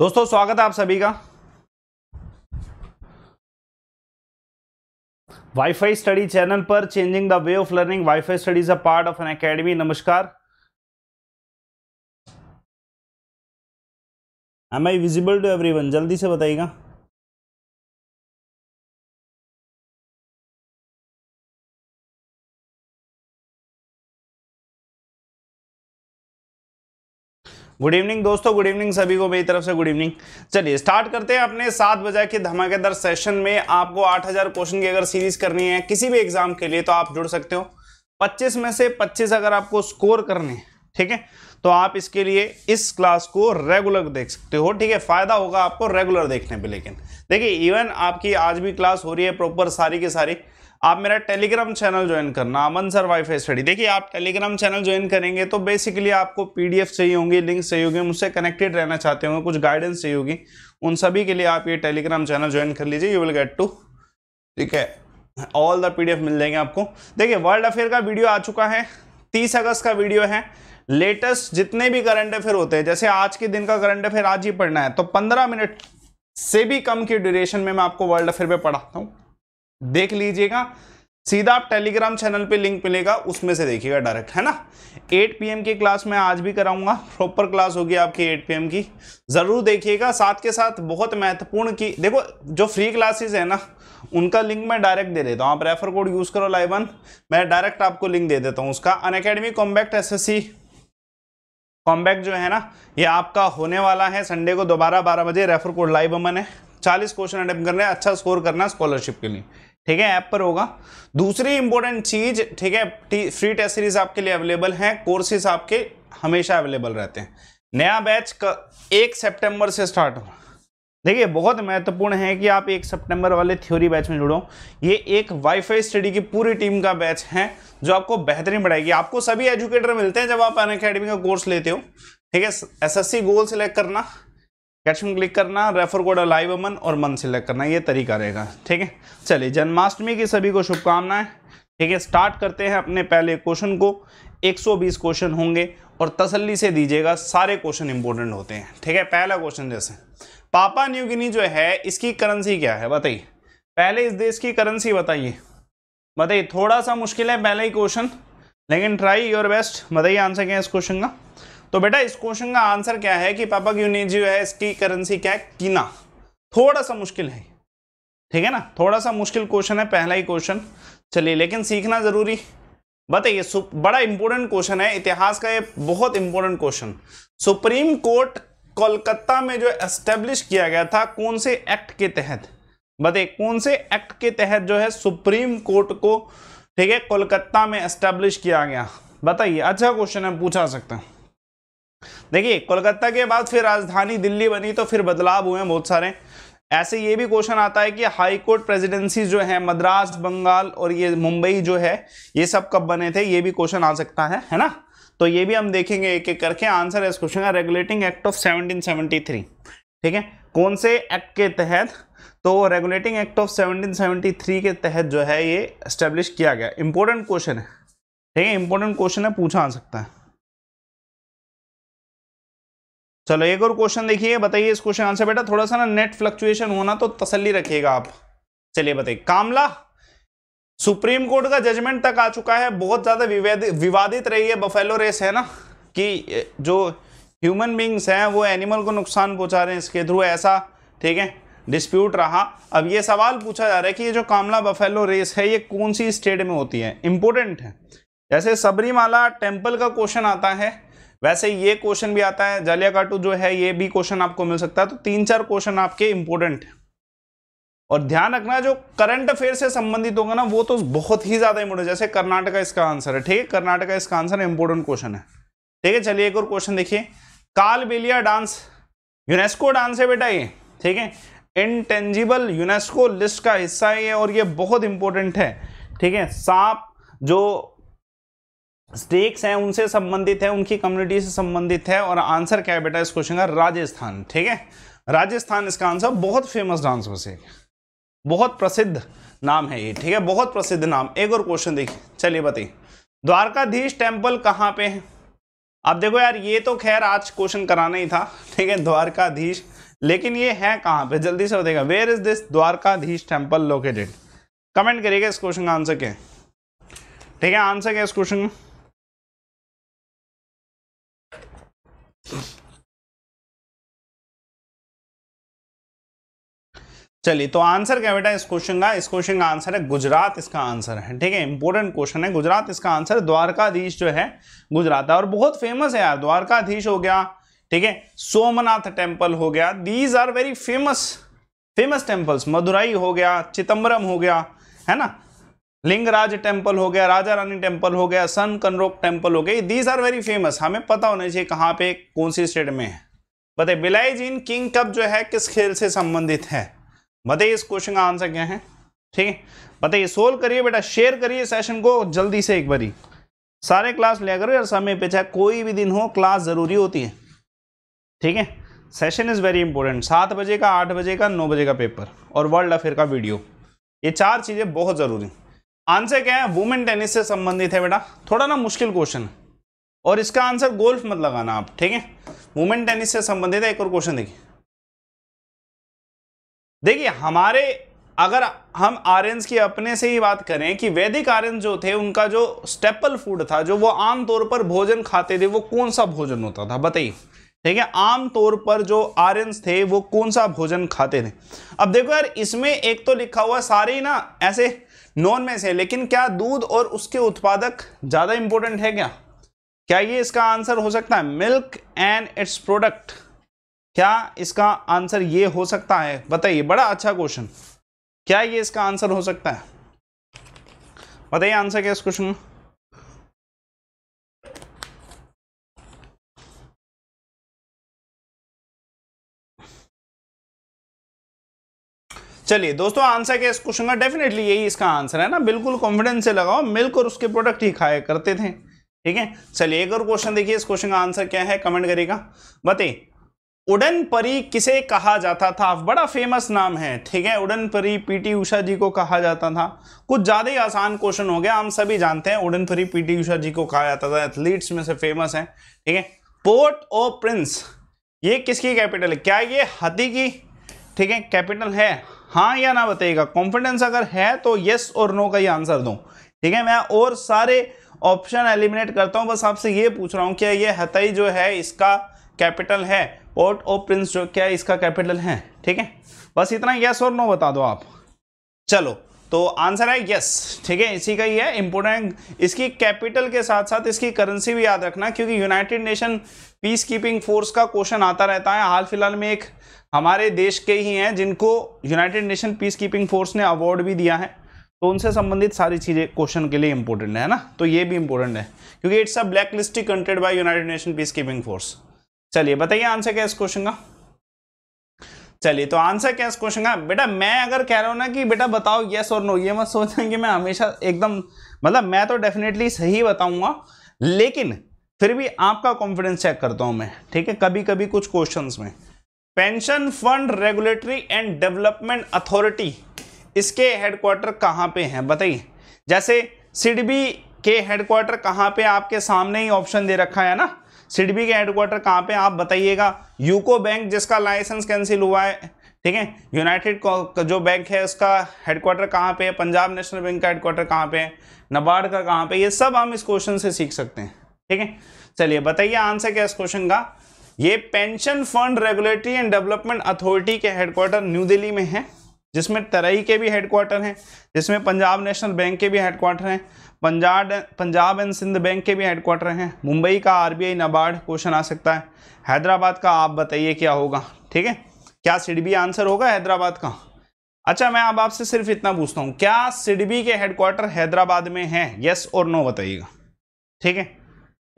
दोस्तों स्वागत है आप सभी का वाईफाई स्टडी चैनल पर changing the way of learning WiFi studies a part of an academy नमस्कार am I visible to everyone जल्दी से बताइएगा गुड इवनिंग दोस्तों गुड इवनिंग सभी को मेरी तरफ से गुड इवनिंग चलिए स्टार्ट करते हैं अपने सात बजे के धमाकेदार सेशन में आपको 8000 क्वेश्चन की अगर सीरीज करनी है किसी भी एग्जाम के लिए तो आप जुड़ सकते हो 25 में से 25 अगर आपको स्कोर करने ठीक है तो आप इसके लिए इस क्लास को रेगुलर देख सकते हो ठीक है फायदा होगा आपको रेगुलर देखने पर लेकिन देखिए इवन आपकी आज भी क्लास हो रही है प्रॉपर सारी की सारी आप मेरा टेलीग्राम चैनल ज्वाइन करना अमन सर फाई स्टडी देखिए आप टेलीग्राम चैनल ज्वाइन करेंगे तो बेसिकली आपको पीडीएफ चाहिए होंगी लिंक चाहिए होंगे मुझसे कनेक्टेड रहना चाहते होंगे कुछ गाइडेंस चाहिए होगी उन सभी के लिए आप ये टेलीग्राम चैनल ज्वाइन कर लीजिए यू विल गेट टू ठीक है ऑल द एफ मिल जाएंगे आपको देखिए वर्ल्ड अफेयर का वीडियो आ चुका है तीस अगस्त का वीडियो है लेटेस्ट जितने भी करंट अफेयर होते हैं जैसे आज के दिन का करंट अफेयर आज ही पढ़ना है तो पंद्रह मिनट से भी कम की ड्यूरेशन में मैं आपको वर्ल्ड अफेयर पर पढ़ाता हूँ देख लीजिएगा सीधा आप टेलीग्राम चैनल पे लिंक मिलेगा उसमें से देखिएगा डायरेक्ट है ना 8 पीएम की क्लास मैं आज भी कराऊंगा प्रॉपर क्लास होगी आपकी 8 पीएम की ज़रूर देखिएगा साथ के साथ बहुत महत्वपूर्ण की देखो जो फ्री क्लासेस है ना उनका लिंक मैं डायरेक्ट दे देता हूँ आप रेफर कोड यूज़ करो लाइवन मैं डायरेक्ट आपको लिंक दे देता हूँ उसका अन अकेडमी कॉम्बैक्ट एस कॉम्बैक्ट जो है ना ये आपका होने वाला है संडे को दोबारा बारह बजे रेफर कोड लाइव अमन है चालीस क्वेश्चन अटेम्प्ट करने हैं अच्छा स्कोर करना है स्कॉलरशिप के लिए ठीक है ऐप पर होगा दूसरी इंपॉर्टेंट चीज ठीक है फ्री टेस्ट सीरीज आपके लिए अवेलेबल है कोर्सेज आपके हमेशा अवेलेबल रहते हैं नया बैच का एक सेप्टेम्बर से स्टार्ट होगा देखिए बहुत महत्वपूर्ण है कि आप एक सितंबर वाले थ्योरी बैच में जुड़ो ये एक वाईफाई स्टडी की पूरी टीम का बैच है जो आपको बेहतरीन पढ़ाएगी आपको सभी एजुकेटर मिलते हैं जब आप अन का कोर्स लेते हो ठीक है एसएससी गोल सिलेक्ट करना कैप्शन क्लिक करना रेफर कोड अलाइव अमन और मन सेलेक्ट करना ये तरीका रहेगा ठीक है चलिए जन्माष्टमी की सभी को शुभकामनाएं ठीक है स्टार्ट करते हैं अपने पहले क्वेश्चन को 120 क्वेश्चन होंगे और तसल्ली से दीजिएगा सारे क्वेश्चन इंपॉर्टेंट होते हैं ठीक है पहला क्वेश्चन जैसे पापा न्यू गिनी जो है इसकी करेंसी क्या है बताइए पहले इस देश की करेंसी बताइए बताइए थोड़ा सा मुश्किल है पहला ही क्वेश्चन लेकिन ट्राई योर बेस्ट बताइए आंसर क्या है इस क्वेश्चन का तो बेटा इस क्वेश्चन का आंसर क्या है कि पापा ग्यूनेजी जो है इसकी करेंसी क्या है कीना थोड़ा सा मुश्किल है ठीक है ना थोड़ा सा मुश्किल क्वेश्चन है पहला ही क्वेश्चन चलिए लेकिन सीखना जरूरी बताइए बड़ा इंपॉर्टेंट क्वेश्चन है इतिहास का ये बहुत important question supreme court Kolkata में जो एस्टेब्लिश किया गया था कौन से एक्ट के तहत बताइए कौन से एक्ट के तहत जो है सुप्रीम कोर्ट को ठीक है कोलकाता में एस्टेब्लिश किया गया बताइए अच्छा क्वेश्चन है पूछा सकते हैं देखिए कोलकाता के बाद फिर राजधानी दिल्ली बनी तो फिर बदलाव हुए बहुत सारे ऐसे ये भी क्वेश्चन आता है कि हाई कोर्ट प्रेसिडेंसी जो है मद्रास बंगाल और ये मुंबई जो है ये सब कब बने थे ये भी क्वेश्चन आ सकता है है ना तो ये भी हम देखेंगे एक एक करके आंसर है इस क्वेश्चन का रेगुलेटिंग एक्ट ऑफ 1773 ठीक है कौन से एक्ट के तहत तो रेगुलेटिंग एक्ट ऑफ सेवनटीन के तहत जो है ये स्टेब्लिश किया गया इंपॉर्टेंट क्वेश्चन है ठीक है इंपॉर्टेंट क्वेश्चन है पूछा आ सकता है चलो एक और क्वेश्चन देखिए बताइए इस क्वेश्चन आंसर बेटा थोड़ा सा ना नेट फ्लक्चुएशन होना तो तसल्ली रखिएगा आप चलिए बताइए कामला सुप्रीम कोर्ट का जजमेंट तक आ चुका है बहुत ज़्यादा विवादित रही है बफेलो रेस है ना कि जो ह्यूमन बींग्स हैं वो एनिमल को नुकसान पहुंचा रहे हैं इसके थ्रू ऐसा ठीक है डिस्प्यूट रहा अब ये सवाल पूछा जा रहा है कि ये जो कामला बफेलो रेस है ये कौन सी स्टेट में होती है इंपॉर्टेंट है जैसे सबरीमाला टेम्पल का क्वेश्चन आता है वैसे ये क्वेश्चन भी आता है जालिया काटू जो है ये भी क्वेश्चन आपको मिल सकता है तो तीन चार क्वेश्चन आपके इंपॉर्टेंट है और ध्यान रखना जो करंट अफेयर से संबंधित होगा ना वो तो बहुत ही ज्यादा इंपोर्टेंट जैसे कर्नाटका इसका आंसर है ठीक है कर्नाटका इसका आंसर इंपोर्टेंट क्वेश्चन है ठीक है चलिए एक और क्वेश्चन देखिए काल बेलिया डांस यूनेस्को डांस है बेटा ये ठीक है इनटेंजिबल यूनेस्को लिस्ट का हिस्सा है ये और ये बहुत इंपॉर्टेंट है ठीक है सांप जो स्टेक्स हैं उनसे संबंधित है उनकी कम्युनिटी से संबंधित है और आंसर क्या है बेटा इस क्वेश्चन का राजस्थान ठीक है राजस्थान इसका आंसर बहुत फेमस डांस में से बहुत प्रसिद्ध नाम है ये ठीक है बहुत प्रसिद्ध नाम एक और क्वेश्चन देखिए चलिए बताइए द्वारकाधीश टेम्पल कहाँ पे है अब देखो यार ये तो खैर आज क्वेश्चन कराना ही था ठीक है द्वारकाधीश लेकिन ये है कहाँ पे जल्दी से बताएगा where is this Dwarkadhish temple located comment करिएगा इस क्वेश्चन का आंसर क्या है ठीक है आंसर क्या इस क्वेश्चन का चलिए तो आंसर क्या बेटा इस क्वेश्चन का इस क्वेश्चन का आंसर है गुजरात इसका आंसर है ठीक है इंपॉर्टेंट क्वेश्चन है गुजरात इसका आंसर द्वारकाधीश जो है गुजरात है और बहुत फेमस है यार द्वारकाधीश हो गया ठीक है सोमनाथ टेम्पल हो गया these are very famous famous temples Madurai हो गया चिदम्बरम हो गया है ना लिंगराज टेम्पल हो गया राजा रानी टेम्पल हो गया सन कनरोक टेम्पल हो गया दीज आर वेरी फेमस हमें पता होना चाहिए कहाँ पे कौन सी स्टेट में है बताइए बिलाई जीन किंग कप जो है किस खेल से संबंधित है बताइए इस क्वेश्चन का आंसर क्या है ठीक है बताइए सोल्व करिए बेटा शेयर करिए सेशन को जल्दी से एक बारी सारे क्लास लिया करो यार समय पे चाहे कोई भी दिन हो क्लास ज़रूरी होती है ठीक है सेशन इज़ वेरी इंपॉर्टेंट सात बजे का आठ बजे का नौ बजे का पेपर और वर्ल्ड अफेयर का वीडियो ये चार चीज़ें बहुत ज़रूरी आंसर क्या है वुमेन टेनिस से संबंधित है बेटा थोड़ा ना मुश्किल क्वेश्चन है और इसका आंसर गोल्फ मत लगाना आप ठीक है वुमेन टेनिस से संबंधित है एक और क्वेश्चन देखिए देखिए हमारे अगर हम आर्यस की अपने से ही बात करें कि वैदिक आर्यन जो थे उनका जो स्टेपल फूड था जो वो आमतौर पर भोजन खाते थे वो कौन सा भोजन होता था बताइए ठीक है आमतौर पर जो आर्यस थे वो कौन सा भोजन खाते थे अब देखो यार इसमें एक तो लिखा हुआ सारे ही ना ऐसे नॉन में से लेकिन क्या दूध और उसके उत्पादक ज़्यादा इंपॉर्टेंट है क्या क्या ये इसका आंसर हो सकता है मिल्क एंड इट्स प्रोडक्ट क्या इसका आंसर ये हो सकता है बताइए बड़ा अच्छा क्वेश्चन क्या ये इसका आंसर हो सकता है बताइए आंसर क्या इस क्वेश्चन में चलिए दोस्तों आंसर क्या इस क्वेश्चन का डेफिनेटली यही इसका आंसर है ना बिल्कुल कॉन्फिडेंस से लगाओ मिल्क और उसके प्रोडक्ट ही खाया करते थे ठीक है चलिए एक और क्वेश्चन देखिए इस क्वेश्चन का आंसर क्या है कमेंट करेगा बताइए उड़न परी किसे कहा जाता था बड़ा फेमस नाम है ठीक है उड़न परी पीटी उषा जी को कहा जाता था कुछ ज़्यादा ही आसान क्वेश्चन हो गया हम सभी जानते हैं उड़न परी पीटी उषा जी को कहा जाता था एथलीट्स में से फेमस है ठीक है पोर्ट ओ प्रिंस ये किसकी कैपिटल है क्या ये हाथी की ठीक है कैपिटल है हाँ या ना बताइएगा कॉन्फिडेंस अगर है तो येस और नो का ही आंसर दो ठीक है मैं और सारे ऑप्शन एलिमिनेट करता हूँ बस आपसे ये पूछ रहा हूँ क्या ये हतई जो है इसका कैपिटल है पोर्ट ऑफ प्रिंस जो क्या इसका कैपिटल है ठीक है बस इतना येस और नो बता दो आप चलो तो आंसर है यस ठीक है इसी का ही है इंपोर्टेंट इसकी कैपिटल के साथ साथ इसकी करेंसी भी याद रखना क्योंकि united nation peace keeping force का क्वेश्चन आता रहता है हाल फिलहाल में एक हमारे देश के ही हैं जिनको united nation peace keeping force ने अवार्ड भी दिया है तो उनसे संबंधित सारी चीज़ें क्वेश्चन के लिए इंपॉर्टेंट है ना तो ये भी इंपॉर्टेंट है क्योंकि it's a black list country by united nation peace keeping force चलिए बताइए आंसर क्या इस क्वेश्चन का चलिए तो आंसर क्या इस क्वेश्चन का बेटा मैं अगर कह रहा हूँ ना कि बेटा बताओ येस और नो ये मत सोचना कि मैं हमेशा एकदम मतलब मैं तो डेफिनेटली सही बताऊंगा लेकिन फिर भी आपका कॉन्फिडेंस चेक करता हूँ मैं ठीक है कभी कभी कुछ क्वेश्चंस में pension fund regulatory and development authority इसके हेडक्वार्टर कहाँ पे हैं बताइए जैसे सिडबी के हेडक्वार्टर कहाँ पे आपके सामने ही ऑप्शन दे रखा है ना सिडबी के हेडक्वार्टर कहाँ पे आप बताइएगा यूको बैंक जिसका लाइसेंस कैंसिल हुआ है ठीक है यूनाइटेड जो बैंक है उसका हेडक्वार्टर कहाँ पे है पंजाब नेशनल बैंक का हेडक्वार्टर कहाँ पे है नबार्ड का कहाँ पे ये सब हम इस क्वेश्चन से सीख सकते हैं ठीक है चलिए बताइए आंसर क्या इस क्वेश्चन का ये pension fund regulatory and development authority के हेडक्वार्टर न्यू दिल्ली में है जिसमें तरई के भी हेडक्वार्टर हैं जिसमें पंजाब नेशनल बैंक के भी हेडक्वार्टर हैं पंजाब पंजाब एंड सिंध बैंक के भी हेडक्वार्टर हैं मुंबई का आरबीआई नबार्ड क्वेश्चन आ सकता है हैदराबाद का आप बताइए क्या होगा ठीक है क्या सिडबी आंसर होगा हैदराबाद का अच्छा मैं अब आपसे सिर्फ इतना पूछता हूँ क्या सिडबी के हेडक्वार्टर हैदराबाद में हैं यस और नो बताइएगा ठीक है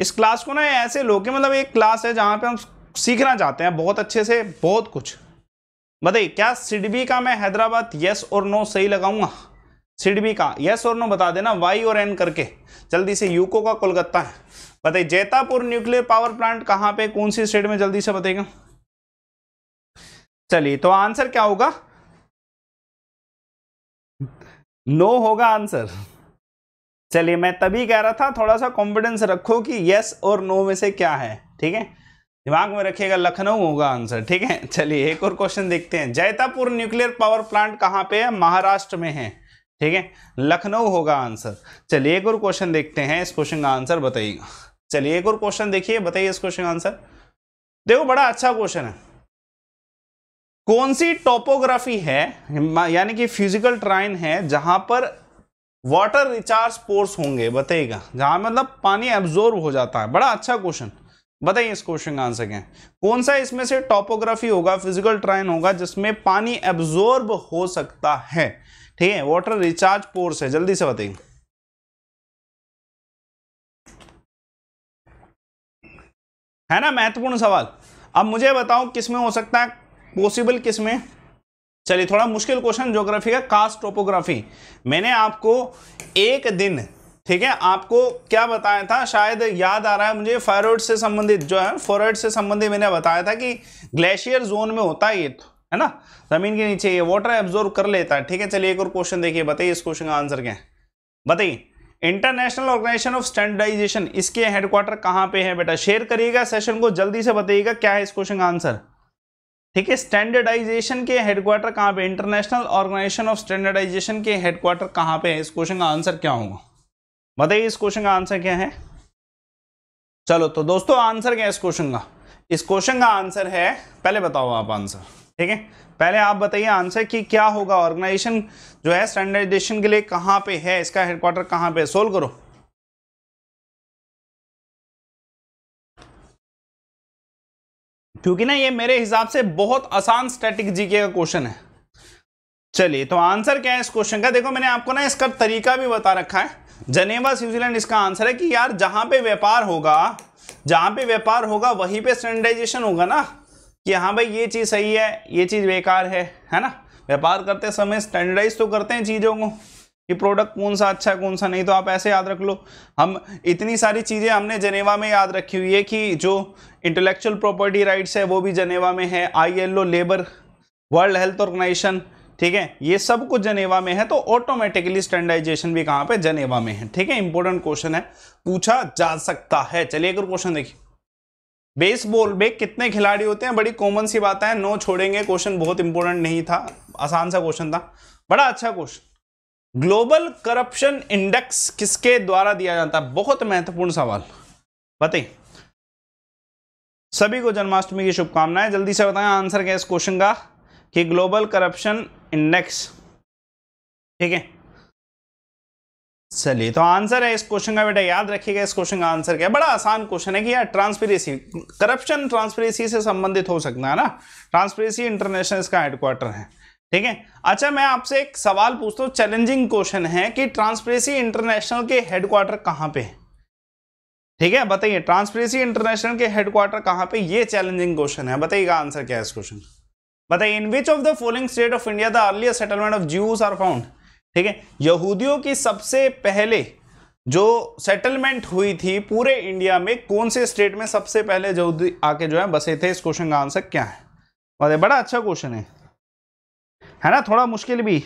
इस क्लास को ना ऐसे लो के मतलब एक क्लास है जहाँ पे हम सीखना चाहते हैं बहुत अच्छे से बहुत कुछ बताइए क्या सिडबी का मैं हैदराबाद यस और नो सही लगाऊंगा सिडबी का यस और नो बता देना वाई और एन करके जल्दी से यूको का कोलकाता है बताइए जैतापुर न्यूक्लियर पावर प्लांट कहाँ पे कौन सी स्टेट में जल्दी से बताएगा चलिए तो आंसर क्या होगा नो होगा आंसर चलिए मैं तभी कह रहा था थोड़ा सा कॉन्फिडेंस रखो कि यस और नो में से क्या है ठीक है दिमाग में रखिएगा लखनऊ होगा आंसर ठीक है चलिए एक और क्वेश्चन देखते हैं जैतापुर न्यूक्लियर पावर प्लांट कहाँ पे है महाराष्ट्र में है ठीक है लखनऊ होगा आंसर चलिए एक और क्वेश्चन देखते हैं इस क्वेश्चन का आंसर बताइएगा चलिए एक और क्वेश्चन देखिए बताइए इस क्वेश्चन का आंसर देखो बड़ा अच्छा क्वेश्चन है कौन सी टोपोग्राफी है यानी कि फिजिकल ट्राइन है जहां पर वाटर रिचार्ज पोर्स होंगे बताइएगा जहां मतलब पानी एब्जॉर्ब हो जाता है बड़ा अच्छा क्वेश्चन बताइए इस क्वेश्चन का आंसर क्या कौन सा इसमें से टॉपोग्राफी होगा फिजिकल ट्राइन होगा जिसमें पानी एब्जॉर्ब हो सकता है ठीक है वाटर रिचार्ज पोर्स है जल्दी से बताइए है ना महत्वपूर्ण सवाल अब मुझे बताओ किसमें हो सकता है पॉसिबल किसमें चलिए थोड़ा मुश्किल क्वेश्चन ज्योग्राफी का कास्ट टोपोग्राफी मैंने आपको एक दिन ठीक है आपको क्या बताया था शायद याद आ रहा है मुझे फायरोइड से संबंधित जो है फोरॉइड से संबंधित मैंने बताया था कि ग्लेशियर जोन में होता है ये तो है ना जमीन के नीचे ये वाटर एब्जॉर्व कर लेता है ठीक है चलिए एक और क्वेश्चन देखिए बताइए इस क्वेश्चन का आंसर क्या है बताइए इंटरनेशनल ऑर्गेनाइजेशन ऑफ स्टैंडर्डाइजेशन इसके हेडक्वार्टर कहाँ पे है बेटा शेयर करिएगा सेशन को जल्दी से बताइएगा क्या है इस क्वेश्चन का आंसर ठीक है स्टैंडर्डाइजेशन के हेडक्वार्टर कहाँ पे इंटरनेशनल ऑर्गेनाइजेशन ऑफ स्टैंडर्डाइजेशन के हेडक्वार्टर कहाँ पे है इस क्वेश्चन का आंसर क्या होगा बताइए इस क्वेश्चन का आंसर क्या है चलो तो दोस्तों आंसर क्या है इस क्वेश्चन का इस क्वेश्चन का आंसर है पहले बताओ आप आंसर ठीक है पहले आप बताइए आंसर कि क्या होगा ऑर्गेनाइजेशन जो है स्टैंडर्डाइजेशन के लिए कहाँ पे है इसका हेडक्वार्टर कहाँ पे सोल्व करो क्योंकि ना ये मेरे हिसाब से बहुत आसान स्टैटिक जीके का क्वेश्चन है चलिए तो आंसर क्या है इस क्वेश्चन का देखो मैंने आपको ना इसका तरीका भी बता रखा है जनेवा स्विट्जरलैंड इसका आंसर है कि यार जहां पे व्यापार होगा जहां पे व्यापार होगा वहीं पे स्टैंडर्डाइजेशन होगा ना कि हाँ भाई ये चीज़ सही है ये चीज़ बेकार है है ना व्यापार करते समय स्टैंडर्डाइज तो करते हैं चीज़ों को कि प्रोडक्ट कौन सा अच्छा है कौन सा नहीं तो आप ऐसे याद रख लो हम इतनी सारी चीज़ें हमने जनेवा में याद रखी हुई है कि जो इंटेलेक्चुअल प्रॉपर्टी राइट्स है वो भी जनेवा में है ILO labour world health organisation ठीक है ये सब कुछ जनेवा में है तो ऑटोमेटिकली स्टैंडर्डाइजेशन भी कहाँ पे जनेवा में है ठीक है इंपॉर्टेंट क्वेश्चन है पूछा जा सकता है चलिए एक और क्वेश्चन देखिए बेसबॉल में कितने खिलाड़ी होते हैं बड़ी कॉमन सी बात है नो छोड़ेंगे क्वेश्चन बहुत इंपॉर्टेंट नहीं था आसान सा क्वेश्चन था बड़ा अच्छा क्वेश्चन ग्लोबल करप्शन इंडेक्स किसके द्वारा दिया जाता है बहुत महत्वपूर्ण सवाल बताइए सभी को जन्माष्टमी की शुभकामनाएं जल्दी से बताएं आंसर क्या इस क्वेश्चन का कि ग्लोबल करप्शन इंडेक्स ठीक है चलिए तो आंसर है इस क्वेश्चन का बेटा याद रखिएगा इस क्वेश्चन का आंसर क्या बड़ा आसान क्वेश्चन है कि यार ट्रांसपेरेंसी करप्शन ट्रांसपेरेंसी से संबंधित हो सकता है ना ट्रांसपेरेंसी इंटरनेशनल का हेडक्वार्टर है ठीक है अच्छा मैं आपसे एक सवाल पूछता हूँ चैलेंजिंग क्वेश्चन है कि ट्रांसपेरेंसी इंटरनेशनल के हेडक्वार्टर कहाँ पे है ठीक है बताइए ट्रांसपेरेंसी इंटरनेशनल के हेडक्वार्टर कहाँ पे ये चैलेंजिंग क्वेश्चन है बताइएगा आंसर क्या है इस क्वेश्चन बताइए in which of the following state of India the earlier settlement of Jews are found ठीक है यहूदियों की सबसे पहले जो सेटलमेंट हुई थी पूरे इंडिया में कौन से स्टेट में सबसे पहले यहूदी आके जो है बसे थे इस क्वेश्चन का आंसर क्या है बड़ा अच्छा क्वेश्चन है है ना थोड़ा मुश्किल भी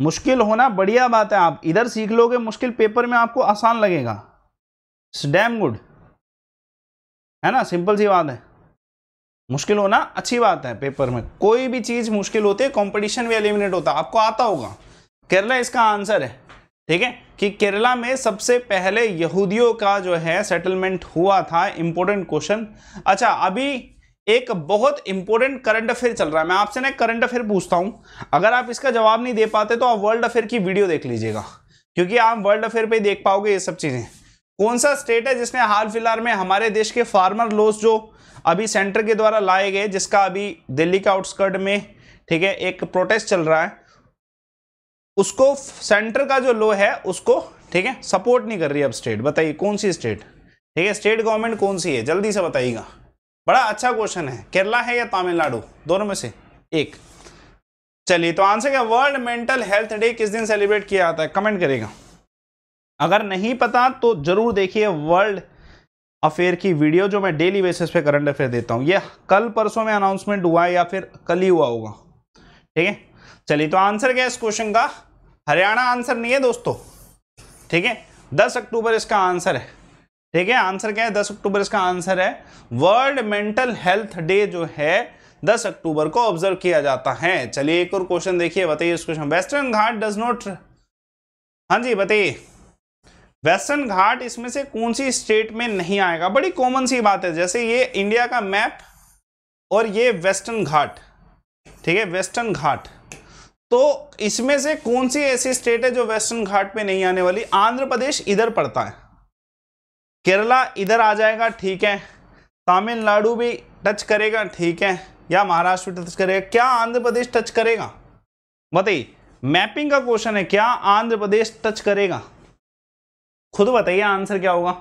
मुश्किल होना बढ़िया बात है आप इधर सीख लोगे मुश्किल पेपर में आपको आसान लगेगा डैम गुड है ना सिंपल सी बात है मुश्किल होना अच्छी बात है पेपर में कोई भी चीज़ मुश्किल होती है कंपटीशन भी एलिमिनेट होता है आपको आता होगा केरला इसका आंसर है ठीक है कि केरला में सबसे पहले यहूदियों का जो है सेटलमेंट हुआ था इम्पोर्टेंट क्वेश्चन अच्छा अभी एक बहुत इंपॉर्टेंट करंट अफेयर चल रहा है मैं आपसे ना करंट अफेयर पूछता हूं अगर आप इसका जवाब नहीं दे पाते तो आप वर्ल्ड अफेयर की वीडियो देख लीजिएगा क्योंकि आप वर्ल्ड अफेयर पे देख पाओगे ये सब चीज़ें कौन सा स्टेट है जिसने हाल फिलहाल में हमारे देश के फार्मर लॉस जो अभी सेंटर के द्वारा लाए गए जिसका अभी दिल्ली का आउटस्कर्ट में ठीक है एक प्रोटेस्ट चल रहा है उसको सेंटर का जो लॉ है उसको ठीक है सपोर्ट नहीं कर रही अब स्टेट बताइए कौन सी स्टेट ठीक है स्टेट गवर्नमेंट कौन सी है जल्दी से बताइएगा बड़ा अच्छा क्वेश्चन है केरला है या तमिलनाडु दोनों में से एक चलिए तो आंसर क्या वर्ल्ड मेंटल हेल्थ डे किस दिन सेलिब्रेट किया जाता है कमेंट करेगा अगर नहीं पता तो जरूर देखिए वर्ल्ड अफेयर की वीडियो जो मैं डेली बेसिस पे करंट अफेयर देता हूँ ये कल परसों में अनाउंसमेंट हुआ है या फिर कल ही हुआ होगा ठीक है चलिए तो आंसर क्या है इस क्वेश्चन का हरियाणा आंसर नहीं है दोस्तों ठीक है दस अक्टूबर इसका आंसर है ठीक है आंसर क्या है दस अक्टूबर इसका आंसर है वर्ल्ड मेंटल हेल्थ डे जो है दस अक्टूबर को ऑब्जर्व किया जाता है चलिए एक और क्वेश्चन देखिए बताइए इस question western Ghat does not हाँ जी बताइए वेस्टर्न घाट इसमें से कौन सी स्टेट में नहीं आएगा बड़ी कॉमन सी बात है जैसे ये इंडिया का मैप और ये वेस्टर्न घाट ठीक है वेस्टर्न घाट तो इसमें से कौन सी ऐसी स्टेट है जो वेस्टर्न घाट पे नहीं आने वाली आंध्र प्रदेश इधर पड़ता है केरला इधर आ जाएगा ठीक है तमिलनाडु भी टच करेगा ठीक है या महाराष्ट्र भी टच करेगा क्या आंध्र प्रदेश टच करेगा बताइए मैपिंग का क्वेश्चन है क्या आंध्र प्रदेश टच करेगा खुद बताइए आंसर क्या होगा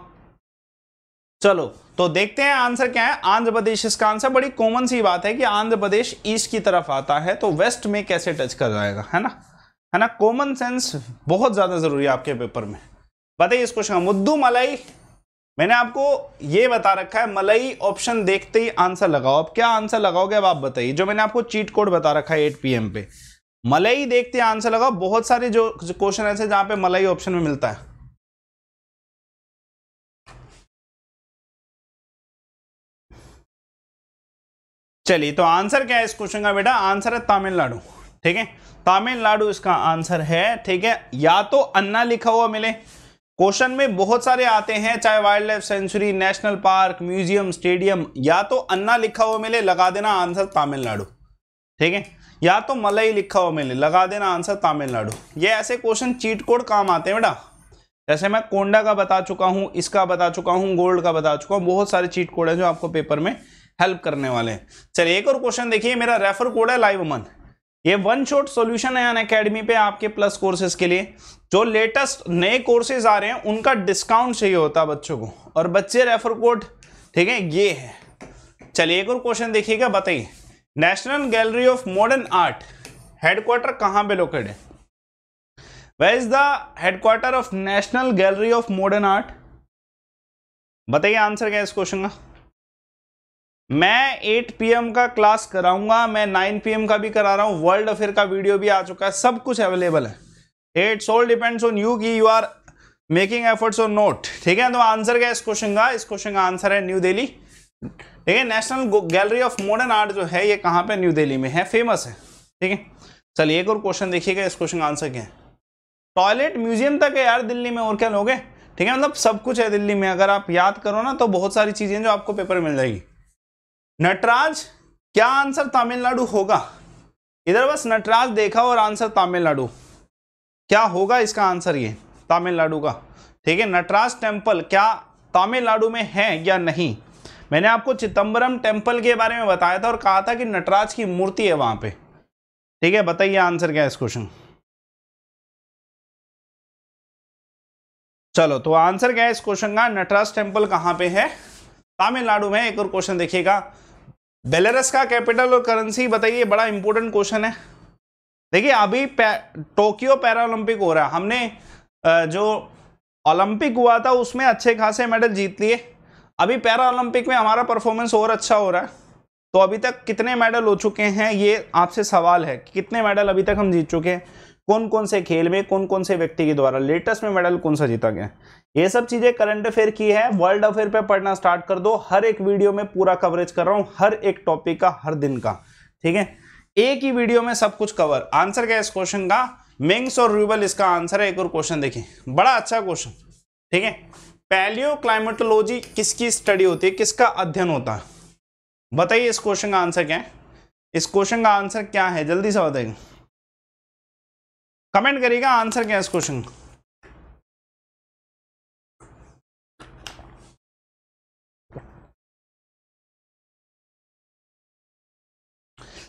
चलो तो देखते हैं आंसर क्या है आंध्र प्रदेश इसका आंसर बड़ी कॉमन सी बात है कि आंध्र प्रदेश ईस्ट की तरफ आता है तो वेस्ट में कैसे टच कर जाएगा है ना है ना कॉमन सेंस बहुत ज़्यादा ज़रूरी है आपके पेपर में बताइए इस क्वेश्चन का मुद्दू मलाई मैंने आपको ये बता रखा है मलई ऑप्शन देखते ही आंसर लगाओ अब क्या आंसर लगाओगे अब आप बताइए जो मैंने आपको चीट कोड बता रखा है एट पी पे मलई देखते ही आंसर लगाओ बहुत सारे जो क्वेश्चन ऐसे जहां पे मलई ऑप्शन में मिलता है चलिए तो आंसर क्या है इस क्वेश्चन का बेटा आंसर है तमिलनाडु ठीक है तमिलनाडु इसका आंसर है ठीक है या तो अन्ना लिखा हुआ मिले क्वेश्चन में बहुत सारे आते हैं चाहे wild life sanctuary national park museum stadium या तो अन्ना लिखा हुआ मिले लगा देना आंसर तमिलनाडु ठीक है या तो मलई लिखा हुआ मिले लगा देना आंसर तमिलनाडु ये ऐसे क्वेश्चन चीट कोड काम आते हैं बेटा जैसे मैं कोंडा का बता चुका हूँ इसका बता चुका हूँ गोल्ड का बता चुका हूँ बहुत सारे चीट कोड है जो आपको पेपर में हेल्प करने वाले हैं चलिए एक और क्वेश्चन देखिए मेरा रेफर कोड है लाइव मन ये वन शॉट सॉल्यूशन है अन अकेडमी पे आपके प्लस कोर्सेज के लिए जो लेटेस्ट नए कोर्सेज आ रहे हैं उनका डिस्काउंट चाहिए होता है बच्चों को और बच्चे रेफर कोड ठीक है ये है चलिए एक और क्वेश्चन देखिएगा बताइए national gallery of modern art headquarter कहाँ पे लोकेट है where is the headquarter of national gallery of modern art बताइए आंसर क्या है इस क्वेश्चन का मैं 8 पीएम का क्लास कराऊंगा मैं 9 पीएम का भी करा रहा हूँ वर्ल्ड अफेयर का वीडियो भी आ चुका है सब कुछ अवेलेबल है it's all depends on you की यू आर मेकिंग एफर्ट्स और नोट ठीक है तो आंसर क्या है इस क्वेश्चन का इस क्वेश्चन का आंसर है न्यू दिल्ली ठीक है national gallery of modern art जो है ये कहाँ पे न्यू दिल्ली में है फेमस है ठीक है चलिए एक और क्वेश्चन देखिएगा इस क्वेश्चन का आंसर क्या है टॉयलेट म्यूजियम तक है यार दिल्ली में और क्या लोगे ठीक है मतलब सब कुछ है दिल्ली में अगर आप याद करो ना तो बहुत सारी चीजें जो आपको पेपर मिल जाएगी नटराज क्या आंसर तमिलनाडु होगा इधर बस नटराज देखा और आंसर तमिलनाडु क्या होगा इसका आंसर ये तमिलनाडु का ठीक है नटराज टेम्पल क्या तमिलनाडु में है या नहीं मैंने आपको चिदम्बरम टेम्पल के बारे में बताया था और कहा था कि नटराज की मूर्ति है वहां पे ठीक है बताइए आंसर क्या है इस क्वेश्चन चलो तो आंसर क्या है इस क्वेश्चन का नटराज टेम्पल कहाँ पे है तमिलनाडु में एक और क्वेश्चन देखिएगा बेलरस का कैपिटल और करेंसी बताइए बड़ा इंपॉर्टेंट क्वेश्चन है देखिए अभी टोक्यो पैरालंपिक हो रहा है हमने जो ओलंपिक हुआ था उसमें अच्छे खासे मेडल जीत लिए अभी पैरालंपिक में हमारा परफॉर्मेंस और अच्छा हो रहा है तो अभी तक कितने मेडल हो चुके हैं ये आपसे सवाल है कि कितने मेडल अभी तक हम जीत चुके हैं कौन कौन से खेल में कौन कौन से व्यक्ति के द्वारा लेटेस्ट में मेडल कौन सा जीता गया ये सब चीज़ें करंट अफेयर की है वर्ल्ड अफेयर पर पढ़ना स्टार्ट कर दो हर एक वीडियो में पूरा कवरेज कर रहा हूँ हर एक टॉपिक का हर दिन का ठीक है एक ही वीडियो में सब कुछ कवर आंसर क्या इस क्वेश्चन का मिंग्स और रूबल इसका आंसर है एक और क्वेश्चन देखिए बड़ा अच्छा क्वेश्चन ठीक है पैलियो क्लाइमेटोलॉजी किसकी स्टडी होती है किसका अध्ययन होता है बताइए इस क्वेश्चन का आंसर क्या है इस क्वेश्चन का आंसर क्या है जल्दी से बताइए कमेंट करिएगा आंसर क्या है इस क्वेश्चन का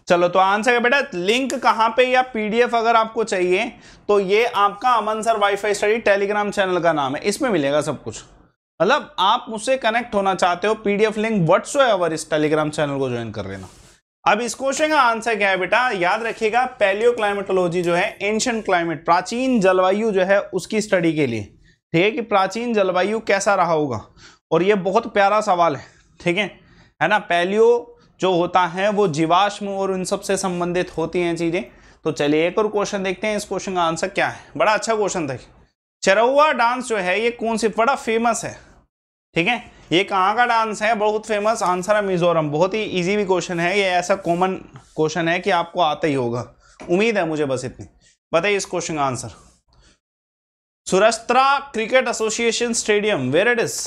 चलो तो आंसर है बेटा लिंक कहाँ पे या पीडीएफ अगर आपको चाहिए तो ये आपका Aman sir WiFi study telegram channel का नाम है इसमें मिलेगा सब कुछ मतलब आप मुझसे कनेक्ट होना चाहते हो पीडीएफ लिंक वट्स एवर इस टेलीग्राम चैनल को ज्वाइन कर लेना अब इस क्वेश्चन का आंसर क्या है बेटा याद रखिएगा पैलियो क्लाइमेटोलॉजी जो है एंशियंट क्लाइमेट प्राचीन जलवायु जो है उसकी स्टडी के लिए ठीक है कि प्राचीन जलवायु कैसा रहा होगा और ये बहुत प्यारा सवाल है ठीक है है ना पैलियो जो होता है वो जीवाश्म और उन सब से संबंधित होती हैं चीज़ें तो चलिए एक और क्वेश्चन देखते हैं इस क्वेश्चन का आंसर क्या है बड़ा अच्छा क्वेश्चन था चरौआ डांस जो है ये कौन सी बड़ा फेमस है ठीक है ये कहाँ का डांस है बहुत फेमस आंसर है मिजोरम बहुत ही इजी भी क्वेश्चन है ये ऐसा कॉमन क्वेश्चन है कि आपको आता ही होगा उम्मीद है मुझे बस इतनी बताइए इस क्वेश्चन का answer Saurashtra cricket association stadium where it is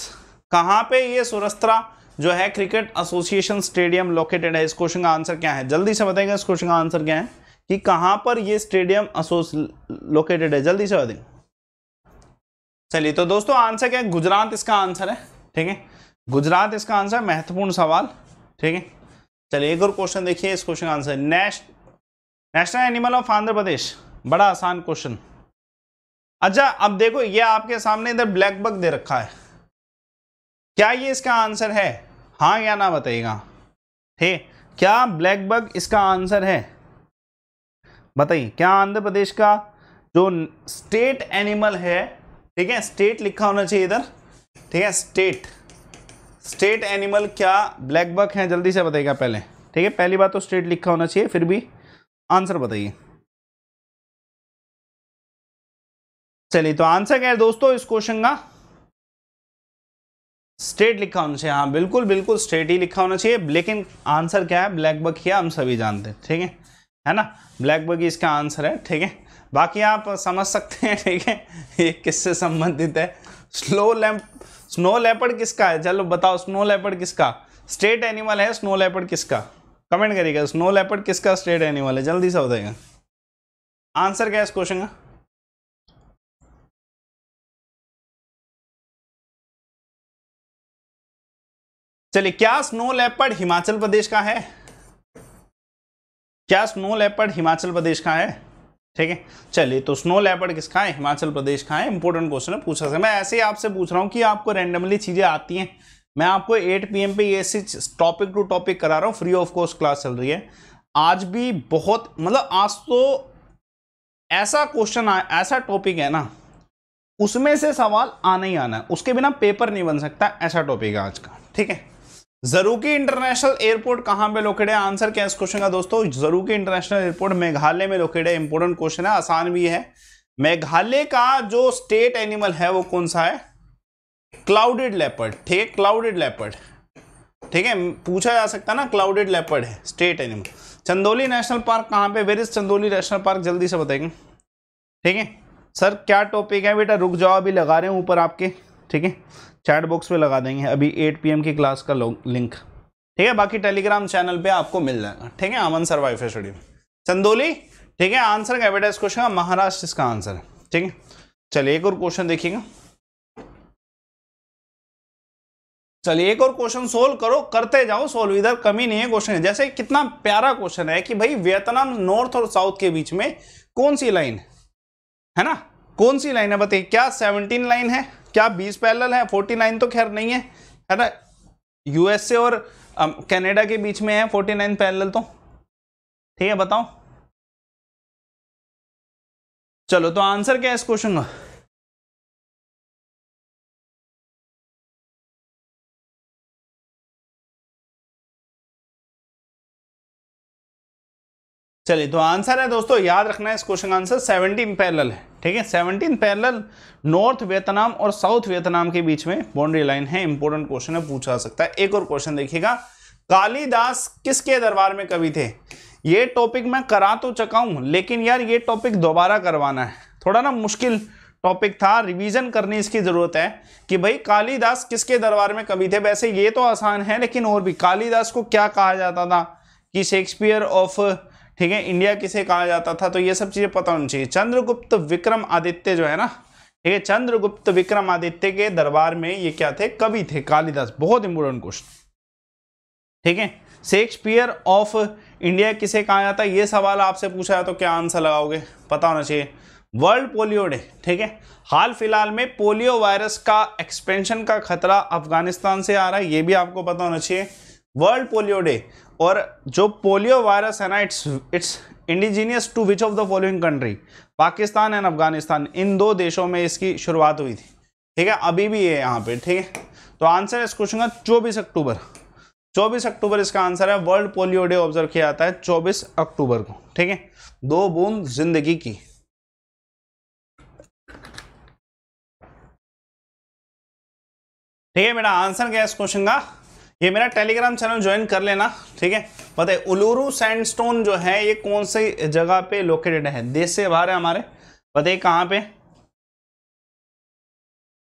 कहाँ पे ये सुरस्त्रा जो है क्रिकेट एसोसिएशन स्टेडियम लोकेटेड है इस क्वेश्चन का आंसर क्या है जल्दी से बताएंगे इस क्वेश्चन का आंसर क्या है कि कहां पर ये स्टेडियम लोकेटेड है जल्दी से बताएंगे चलिए तो दोस्तों आंसर क्या है गुजरात इसका आंसर है ठीक है गुजरात इसका आंसर महत्वपूर्ण सवाल ठीक है चलिए एक और क्वेश्चन देखिए इस क्वेश्चन का answer national animal of Andhra Pradesh बड़ा आसान क्वेश्चन अच्छा अब देखो ये आपके सामने इधर ब्लैक बग दे रखा है क्या ये इसका आंसर है हाँ या ना बताइएगा हे क्या ब्लैक बग इसका आंसर है बताइए क्या आंध्र प्रदेश का जो स्टेट एनिमल है ठीक है स्टेट लिखा होना चाहिए इधर ठीक है स्टेट स्टेट एनिमल क्या ब्लैक बग है जल्दी से बताइएगा पहले ठीक है पहली बात तो स्टेट लिखा होना चाहिए फिर भी आंसर बताइए चलिए तो आंसर क्या है दोस्तों इस क्वेश्चन का स्ट्रेट लिखा होना चाहिए हाँ बिल्कुल बिल्कुल स्ट्रेट ही लिखा होना चाहिए लेकिन आंसर क्या है ब्लैक बग किया हम सभी जानते हैं ठीक है है ना ब्लैक बग इसका आंसर है ठीक है बाकी आप समझ सकते हैं ठीक है ये किससे संबंधित है स्लो लैम्प स्नो लेपर्ड किसका है चलो बताओ स्नो लेपर्ड किसका स्ट्रेट एनिमल है स्नो लेपर्ड किसका कमेंट करिएगा स्नो लेपर्ड किसका स्ट्रेट एनिमल है जल्दी से बताइएगा आंसर क्या है इस क्वेश्चन का चलिए क्या स्नो लेपर्ड हिमाचल प्रदेश का है क्या स्नो लेपर्ड हिमाचल प्रदेश का है ठीक है चलिए तो स्नो लेपर्ड किसका है हिमाचल प्रदेश का है इंपोर्टेंट क्वेश्चन है पूछा मैं ऐसे ही आपसे पूछ रहा हूँ कि आपको रेंडमली चीज़ें आती हैं मैं आपको 8 पीएम पे ये टॉपिक टू टॉपिक करा रहा हूँ फ्री ऑफ कॉस्ट क्लास चल रही है आज भी बहुत मतलब आज तो ऐसा क्वेश्चन ऐसा टॉपिक है ना उसमें से सवाल आना ही आना है उसके बिना पेपर नहीं बन सकता ऐसा टॉपिक है आज का ठीक है जरूकी इंटरनेशनल एयरपोर्ट कहां पे लोकेट है आंसर क्या इस क्वेश्चन का दोस्तों जरूकी इंटरनेशनल एयरपोर्ट मेघालय में लोकेट है इंपॉर्टेंट क्वेश्चन है आसान भी है मेघालय का जो स्टेट एनिमल है वो कौन सा है क्लाउडेड लेपर्ड ठीक है क्लाउडेड लेपर्ड ठीक है पूछा जा सकता ना क्लाउडेड लेपर्ड है state animal Chandoli national park कहाँ पे where is Chandoli national park जल्दी से बताएंगे ठीक है सर क्या टॉपिक है बेटा रुक जाओ अभी लगा रहे हैं ऊपर आपके ठीक है चैट बॉक्स में लगा देंगे अभी 8 पीएम की क्लास का लिंक ठीक है बाकी टेलीग्राम चैनल पे आपको मिल जाएगा ठीक है आमन सर वाइफ स्टडी चंदोली ठीक है आंसर का एडवर्टाइज क्वेश्चन महाराष्ट्र इसका आंसर है ठीक है चलिए एक और क्वेश्चन देखिएगा चलिए एक और क्वेश्चन सोल्व करो करते जाओ सोल्व इधर कमी नहीं है क्वेश्चन जैसे कितना प्यारा क्वेश्चन है कि भाई वियतनाम नॉर्थ और साउथ के बीच में कौन सी लाइन है ना कौन सी लाइन है बताइए क्या सेवनटीन लाइन है क्या बीस पैरल है फोर्टी नाइन तो खैर नहीं है है ना यूएसए और कनाडा के बीच में है फोर्टी नाइन पैरल तो ठीक है बताओ चलो तो आंसर क्या है इस क्वेश्चन का चलिए तो आंसर है दोस्तों याद रखना है इस क्वेश्चन का आंसर सेवनटीन पैरल है ठीक है सेवनटीन पैरल नॉर्थ वियतनाम और साउथ वियतनाम के बीच में बाउंड्री लाइन है इंपॉर्टेंट क्वेश्चन है पूछा सकता है एक और क्वेश्चन देखिएगा कालीदास किसके दरबार में कवि थे ये टॉपिक मैं करा तो चुका हूं लेकिन यार ये टॉपिक दोबारा करवाना है थोड़ा ना मुश्किल टॉपिक था रिवीजन करने इसकी ज़रूरत है कि भाई कालीदास किसके दरबार में कवि थे वैसे ये तो आसान है लेकिन और भी कालीदास को क्या कहा जाता था कि शेक्सपियर ऑफ ठीक है इंडिया किसे कहा जाता था तो ये सब चीज़ें पता होनी चाहिए चंद्रगुप्त विक्रम आदित्य जो है ना ठीक है चंद्रगुप्त विक्रम आदित्य के दरबार में ये क्या थे कवि थे कालिदास बहुत इंपोर्टेंट क्वेश्चन ठीक है शेक्सपियर ऑफ इंडिया किसे कहा जाता है ये सवाल आपसे पूछा है तो क्या आंसर लगाओगे पता होना चाहिए वर्ल्ड पोलियो डे ठीक है हाल फिलहाल में पोलियो वायरस का एक्सपेंशन का खतरा अफगानिस्तान से आ रहा है ये भी आपको पता होना चाहिए वर्ल्ड पोलियो डे और जो पोलियो वायरस है ना it's it's indigenous to which of the following country Pakistan and Afghanistan इन दो देशों में इसकी शुरुआत हुई थी ठीक है अभी भी ये यहाँ पे ठीक है तो आंसर इस क्वेश्चन का चौबीस अक्टूबर चौबीस अक्टूबर इसका आंसर है वर्ल्ड पोलियो डे ऑब्जर्व किया जाता है चौबीस अक्टूबर को ठीक है दो बूंद जिंदगी की ठीक है मेरा आंसर क्या है इस क्वेश्चन का ये मेरा टेलीग्राम चैनल ज्वाइन कर लेना ठीक है बताए उलूरू सैंडस्टोन जो है ये कौन सी जगह पे लोकेटेड है देश से बाहर है हमारे बताइए कहाँ पे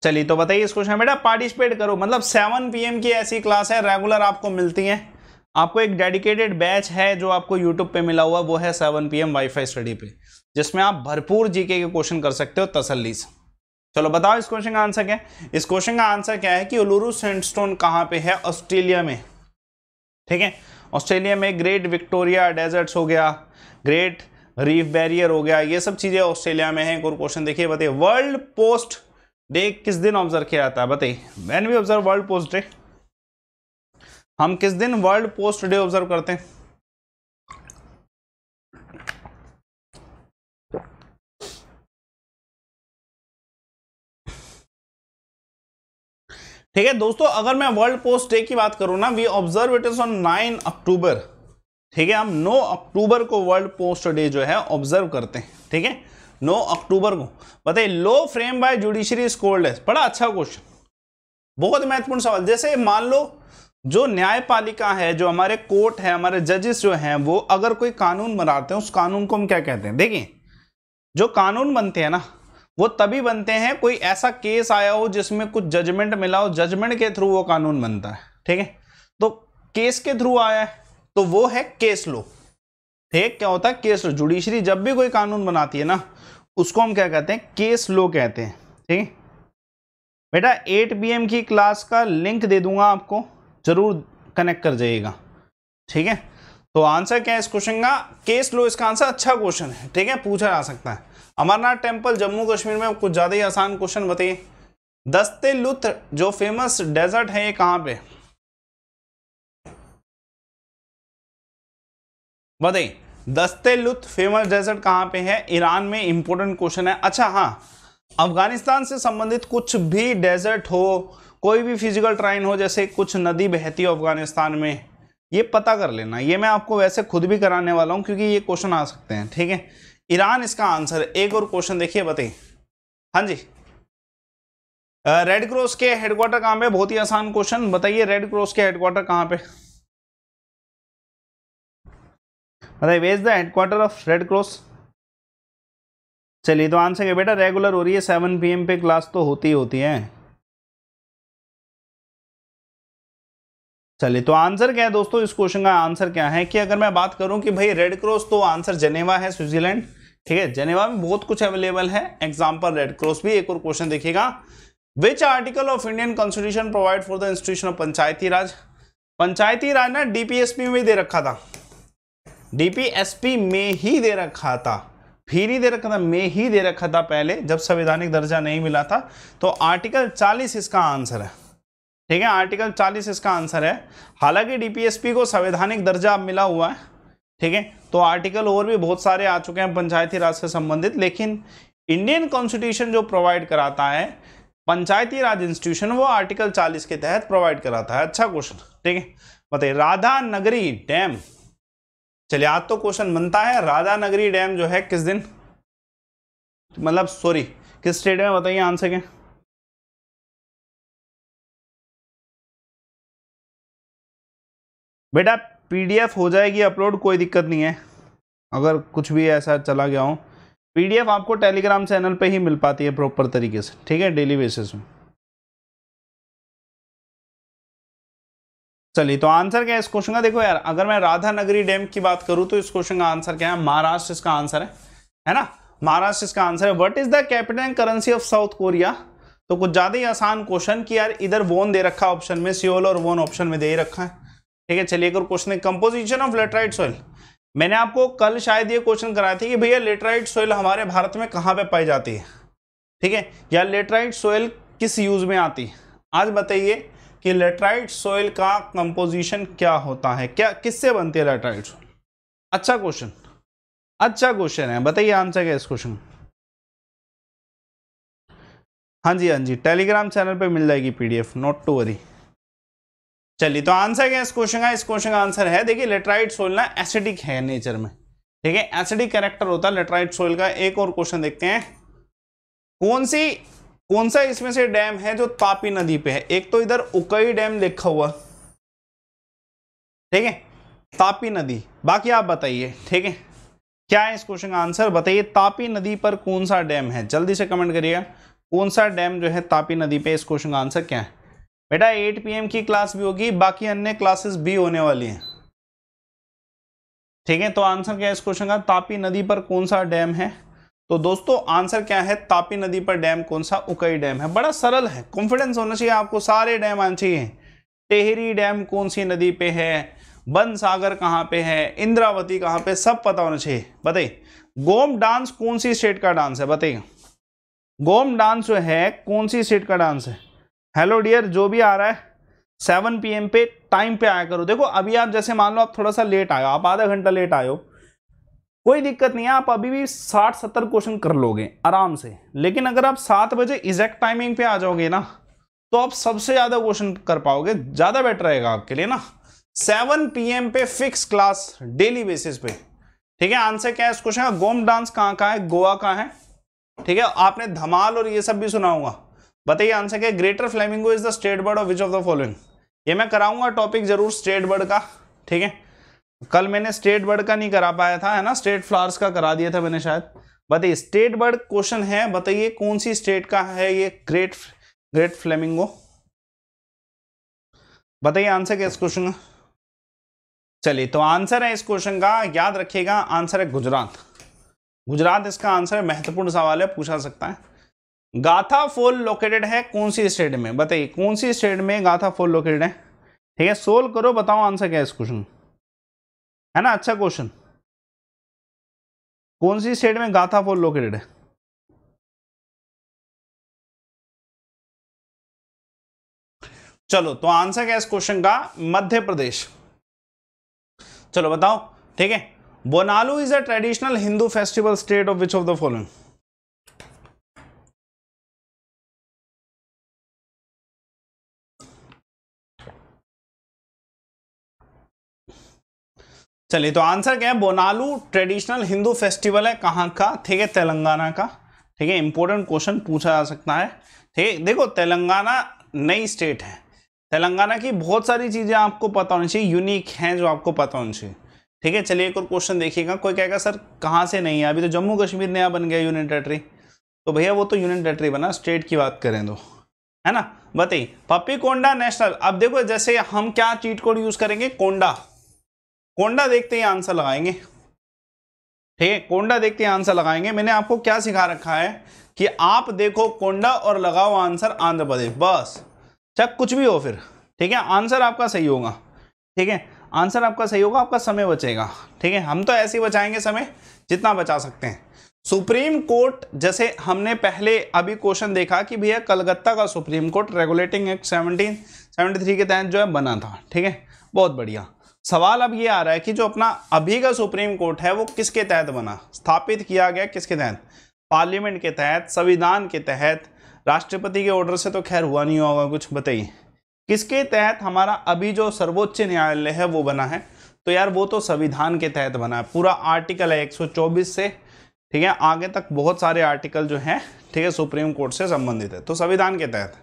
चलिए तो बताइए इस क्वेश्चन बेटा पार्टिसिपेट करो मतलब सेवन पीएम की ऐसी क्लास है रेगुलर आपको मिलती है आपको एक डेडिकेटेड बैच है जो आपको यूट्यूब पे मिला हुआ वो है सेवन पी एम स्टडी पे जिसमें आप भरपूर जीके के क्वेश्चन कर सकते हो तसल्ली से चलो बताओ इस क्वेश्चन का आंसर क्या है इस क्वेश्चन का आंसर क्या है कि ओलुरु सैंडस्टोन कहां पे है ऑस्ट्रेलिया में ठीक है ऑस्ट्रेलिया में ग्रेट विक्टोरिया डेजर्ट्स हो गया ग्रेट रीफ बैरियर हो गया ये सब चीज़ें ऑस्ट्रेलिया में है एक और क्वेश्चन देखिए बताइए वर्ल्ड पोस्ट डे किस दिन ऑब्जर्व किया जाता है बताइए when we observe world post day हम किस दिन वर्ल्ड पोस्ट डे ऑब्जर्व करते हैं ठीक है दोस्तों अगर मैं वर्ल्ड पोस्ट डे की बात करूं ना we observe it is on nine October ठीक है हम नो अक्टूबर को वर्ल्ड पोस्ट डे जो है ऑब्जर्व करते हैं ठीक है नो अक्टूबर को बताइए लो फ्रेम बाय जुडिशरी इज बड़ा अच्छा क्वेश्चन बहुत महत्वपूर्ण सवाल जैसे मान लो जो न्यायपालिका है जो हमारे कोर्ट है हमारे जजेस जो हैं वो अगर कोई कानून बनाते हैं उस कानून को हम क्या कहते हैं देखिए जो कानून बनते हैं ना वो तभी बनते हैं कोई ऐसा केस आया हो जिसमें कुछ जजमेंट मिला हो जजमेंट के थ्रू वो कानून बनता है ठीक है तो केस के थ्रू आया है तो वो है केस लो ठीक क्या होता है केस लो जुडिशरी जब भी कोई कानून बनाती है ना उसको हम क्या कहते हैं केस लो कहते हैं ठीक है बेटा एट बी की क्लास का लिंक दे दूंगा आपको जरूर कनेक्ट कर जाइएगा ठीक है तो आंसर क्या है इस क्वेश्चन का केस लो इसका आंसर अच्छा क्वेश्चन है ठीक है पूछा जा सकता है अमरनाथ टेम्पल जम्मू कश्मीर में कुछ ज़्यादा ही आसान क्वेश्चन बताइए दस्ते लुथ जो फेमस डेजर्ट है ये कहाँ पे बताइए दस्ते लुत फेमस डेजर्ट कहाँ पे है ईरान में इंपॉर्टेंट क्वेश्चन है अच्छा हाँ अफगानिस्तान से संबंधित कुछ भी डेजर्ट हो कोई भी फिजिकल ट्राइन हो जैसे कुछ नदी बहती हो अफगानिस्तान में ये पता कर लेना ये मैं आपको वैसे खुद भी कराने वाला हूँ क्योंकि ये क्वेश्चन आ सकते हैं ठीक है ईरान इसका आंसर एक और क्वेश्चन देखिए बताइए हाँ जी रेड क्रॉस के हेडक्वार्टर कहाँ पे बहुत ही आसान क्वेश्चन बताइए रेड क्रॉस के हेडक्वार्टर कहाँ पे बताइए where's the headquarter of red cross चलिए तो आंसर क्या बेटा रेगुलर हो रही है सेवन पी पे क्लास तो होती ही होती है चलिए तो आंसर क्या है दोस्तों इस क्वेश्चन का आंसर क्या है कि अगर मैं बात करूं कि भाई रेड क्रॉस तो आंसर जनेवा है स्विट्जरलैंड ठीक है जेनेवा में बहुत कुछ अवेलेबल है एग्जाम्पल रेड क्रॉस भी एक और क्वेश्चन देखिएगा which article of Indian constitution provide for the institution of Panchayati Raj Panchayati Raj ना डीपीएसपी में दे रखा था डीपीएसपी में ही दे रखा था फिर ही दे रखा था मैं ही दे रखा था पहले जब संवैधानिक दर्जा नहीं मिला था तो आर्टिकल 40 इसका आंसर है ठीक है आर्टिकल 40 इसका आंसर है हालांकि डीपीएसपी को संवैधानिक दर्जा मिला हुआ है ठीक है तो आर्टिकल और भी बहुत सारे आ चुके हैं पंचायती राज से संबंधित लेकिन इंडियन कॉन्स्टिट्यूशन जो प्रोवाइड कराता है पंचायती राज इंस्टीट्यूशन वो आर्टिकल 40 के तहत प्रोवाइड कराता है अच्छा क्वेश्चन ठीक है बताइए राधा नगरी डैम चलिए आज तो क्वेश्चन बनता है राधा नगरी डैम जो है किस दिन मतलब सॉरी किस स्टेट में बताइए आंसर के बेटा पीडीएफ हो जाएगी अपलोड कोई दिक्कत नहीं है अगर कुछ भी ऐसा चला गया हो पीडीएफ आपको टेलीग्राम चैनल पे ही मिल पाती है प्रॉपर तरीके से ठीक है डेली बेसिस में चलिए तो आंसर क्या है इस क्वेश्चन का देखो यार अगर मैं राधा नगरी डैम की बात करूं तो इस क्वेश्चन का आंसर क्या है महाराष्ट्र इसका आंसर है है ना महाराष्ट्र इसका आंसर है what is the capital currency of south Korea तो कुछ ज्यादा ही आसान क्वेश्चन कि यार इधर वोन दे रखा ऑप्शन में सियोल और वोन ऑप्शन में दे रखा है ठीक है चलिए अगर क्वेश्चन है कंपोजिशन ऑफ लेटराइट सॉइल मैंने आपको कल शायद ये क्वेश्चन कराया था कि भैया लेटराइट सॉइल हमारे भारत में कहाँ पे पाई जाती है ठीक है या लेटराइट सॉइल किस यूज में आती है आज बताइए कि लेटराइट सॉइल का कंपोजिशन क्या होता है क्या किससे बनती है लेटराइट सॉइल अच्छा क्वेश्चन अच्छा क्वेश्चन है बताइए आंसर क्या इस क्वेश्चन हाँ जी हाँ जी टेलीग्राम चैनल पे मिल जाएगी पीडीएफ नॉट टू वरी चलिए तो आंसर क्या है इस क्वेश्चन का इस क्वेश्चन का आंसर है देखिए लेटराइट सोइल ना एसिडिक है नेचर में ठीक है एसिडिक कैरेक्टर होता है लेटराइट सोइल का एक और क्वेश्चन देखते हैं कौन सी कौन सा इसमें से डैम है जो तापी नदी पे है एक तो इधर उकई डैम लिखा हुआ ठीक है तापी नदी बाकी आप बताइए ठीक है क्या है इस क्वेश्चन का आंसर बताइए तापी नदी पर कौन सा डैम है जल्दी से कमेंट करिएगा कौन सा डैम जो है तापी नदी पे इस क्वेश्चन का आंसर क्या है बेटा 8 पीएम की क्लास भी होगी बाकी अन्य क्लासेस भी होने वाली हैं ठीक है तो आंसर क्या है इस क्वेश्चन का तापी नदी पर कौन सा डैम है तो दोस्तों आंसर क्या है तापी नदी पर डैम कौन सा उकई डैम है बड़ा सरल है कॉन्फिडेंस होना चाहिए आपको सारे डैम आने चाहिए टेहरी डैम कौन सी नदी पे है बन सागर कहाँ पे है इंद्रावती कहाँ पे सब पता होना चाहिए बताइए गोम डांस कौन सी स्टेट का डांस है बताइए गोम डांस जो है कौन सी स्टेट का डांस है हेलो डियर जो भी आ रहा है सेवन पी पे टाइम पे आया करो देखो अभी आप जैसे मान लो आप थोड़ा सा लेट आए हो आप आधा घंटा लेट आए हो कोई दिक्कत नहीं है आप अभी भी साठ सत्तर क्वेश्चन कर लोगे आराम से लेकिन अगर आप सात बजे एग्जैक्ट टाइमिंग पे आ जाओगे ना तो आप सबसे ज़्यादा क्वेश्चन कर पाओगे ज़्यादा बेटर रहेगा आपके लिए ना सेवन पी पे फिक्स क्लास डेली बेसिस पे ठीक है आंसर क्या है इस क्वेश्चन का गोम डांस कहाँ का है गोवा का है ठीक है आपने धमाल और ये सब भी सुना होगा बताइए आंसर क्या greater flamingo is the state bird of which of the following ये मैं कराऊंगा टॉपिक जरूर स्टेट बर्ड का ठीक है कल मैंने स्टेट बर्ड का नहीं करा पाया था है ना स्टेट फ्लावर्स का करा दिया था मैंने शायद बताइए स्टेट बर्ड क्वेश्चन है बताइए कौन सी स्टेट का है ये ग्रेट ग्रेट फ्लेमिंगो बताइए आंसर क्या इस क्वेश्चन का चलिए तो आंसर है इस क्वेश्चन का याद रखिएगा आंसर है गुजरात गुजरात इसका आंसर है महत्वपूर्ण सवाल है पूछा सकता है गाथा फॉल लोकेटेड है कौन सी स्टेट में बताइए कौन सी स्टेट में गाथा फॉल लोकेटेड है ठीक है सोल्व करो बताओ आंसर क्या है इस क्वेश्चन है ना अच्छा क्वेश्चन कौन सी स्टेट में गाथा फॉल लोकेटेड है चलो तो आंसर क्या है इस क्वेश्चन का मध्य प्रदेश चलो बताओ ठीक है Bonalu is a traditional Hindu festival state of which of the following चलिए तो आंसर क्या है बोनालू ट्रेडिशनल हिंदू फेस्टिवल है कहाँ का ठीक है तेलंगाना का ठीक है इंपॉर्टेंट क्वेश्चन पूछा जा सकता है ठीक है देखो तेलंगाना नई स्टेट है तेलंगाना की बहुत सारी चीज़ें आपको पता होनी चाहिए यूनिक हैं जो आपको पता होनी चाहिए ठीक है चलिए एक और क्वेश्चन देखिएगा कोई कहेगा सर कहाँ से नहीं है अभी तो जम्मू कश्मीर नया बन गया यूनियन टेरेटरी तो भैया वो तो यूनियन टेरेटरी बना स्टेट की बात करें तो है ना बताइए पप्पी कोंडा नेशनल अब देखो जैसे हम क्या चीट कोड यूज़ करेंगे कोंडा कोंडा देखते ही आंसर लगाएंगे ठीक है कोंडा देखते ही आंसर लगाएंगे मैंने आपको क्या सिखा रखा है कि आप देखो कोंडा और लगाओ आंसर आंध्र प्रदेश बस चाहे कुछ भी हो फिर ठीक है आंसर आपका सही होगा ठीक है आंसर आपका सही होगा आपका समय बचेगा ठीक है हम तो ऐसे ही बचाएंगे समय जितना बचा सकते हैं सुप्रीम कोर्ट जैसे हमने पहले अभी क्वेश्चन देखा कि भैया कलकत्ता का supreme court regulating act seventeen seventy three के तहत जो है बना था ठीक है बहुत बढ़िया सवाल अब ये आ रहा है कि जो अपना अभी का सुप्रीम कोर्ट है वो किसके तहत बना स्थापित किया गया किसके तहत पार्लियामेंट के तहत संविधान के तहत राष्ट्रपति के ऑर्डर से तो खैर हुआ नहीं होगा कुछ बताइए किसके तहत हमारा अभी जो सर्वोच्च न्यायालय है वो बना है तो यार वो तो संविधान के तहत बना है पूरा आर्टिकल है 124 से ठीक है आगे तक बहुत सारे आर्टिकल जो हैं ठीक है सुप्रीम कोर्ट से संबंधित है तो संविधान के तहत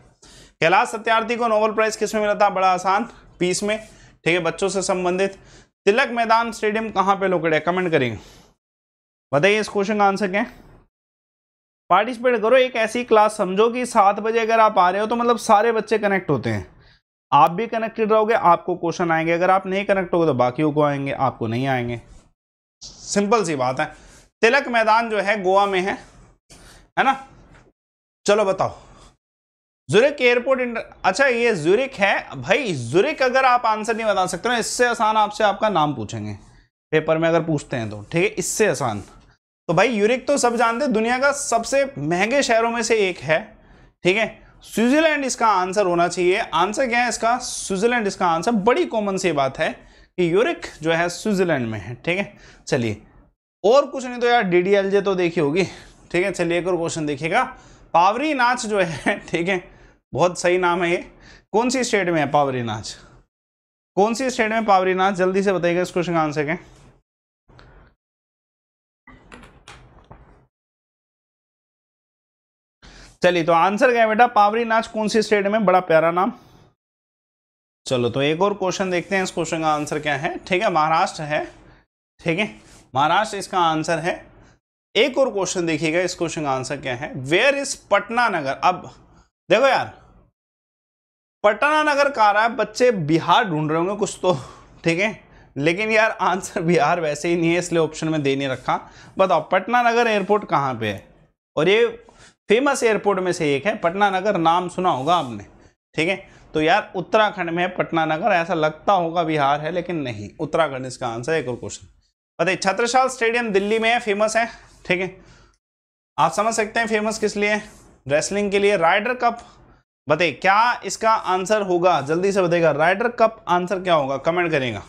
कैलाश सत्यार्थी को नोबल प्राइज किस में मिला था बड़ा आसान पीस में ठीक है बच्चों से संबंधित तिलक मैदान स्टेडियम कहाँ पे लोकेट है कमेंट करेंगे बताइए इस क्वेश्चन का आंसर क्या है पार्टिसिपेट करो एक ऐसी क्लास समझो कि सात बजे अगर आप आ रहे हो तो मतलब सारे बच्चे कनेक्ट होते हैं आप भी कनेक्टेड रहोगे आपको क्वेश्चन आएंगे अगर आप नहीं कनेक्ट होगे तो बाकियों को आएंगे आपको नहीं आएंगे सिंपल सी बात है तिलक मैदान जो है गोवा में है है ना चलो बताओ जुरिक एयरपोर्ट अच्छा ये जुरिक है भाई जुरिक अगर आप आंसर नहीं बता सकते ना तो इससे आसान आपसे आपका नाम पूछेंगे पेपर में अगर पूछते हैं तो ठीक है इससे आसान तो भाई यूरिक तो सब जानते दुनिया का सबसे महंगे शहरों में से एक है ठीक है स्विट्जरलैंड इसका आंसर होना चाहिए आंसर क्या है इसका स्विट्जरलैंड इसका आंसर बड़ी कॉमन सी बात है कि यूरिक जो है स्विट्जरलैंड में है ठीक है चलिए और कुछ नहीं तो यार डी तो देखी होगी ठीक है चलिए एक और क्वेश्चन देखिएगा पावरी नाच जो है ठीक है बहुत सही नाम है ये कौन सी स्टेट में है पावरी नाच कौन सी स्टेट में पावरीनाथ जल्दी से बताइएगा इस क्वेश्चन का आंसर क्या चलिए तो आंसर क्या बेटा पावरी नाच कौन सी स्टेट में बड़ा प्यारा नाम चलो तो एक और क्वेश्चन देखते हैं इस क्वेश्चन का आंसर क्या है ठीक है महाराष्ट्र है ठीक है महाराष्ट्र इसका आंसर है एक और क्वेश्चन देखिएगा इस क्वेश्चन का आंसर क्या है वेयर इज पटना नगर अब देखो यार पटना नगर का रहा है बच्चे बिहार ढूंढ रहे होंगे कुछ तो ठीक है लेकिन यार आंसर बिहार वैसे ही नहीं है इसलिए ऑप्शन में दे नहीं रखा बताओ पटना नगर एयरपोर्ट कहाँ पे है और ये फेमस एयरपोर्ट में से एक है पटना नगर नाम सुना होगा आपने ठीक है तो यार उत्तराखंड में है पटना नगर ऐसा लगता होगा बिहार है लेकिन नहीं उत्तराखंड इसका आंसर एक और क्वेश्चन बताइए छत्रशाल स्टेडियम दिल्ली में है फेमस है ठीक है आप समझ सकते हैं फेमस किस लिए रेसलिंग के लिए राइडर कप बताइए क्या इसका आंसर होगा जल्दी से बताइएगा राइडर कप आंसर क्या होगा कमेंट करेगा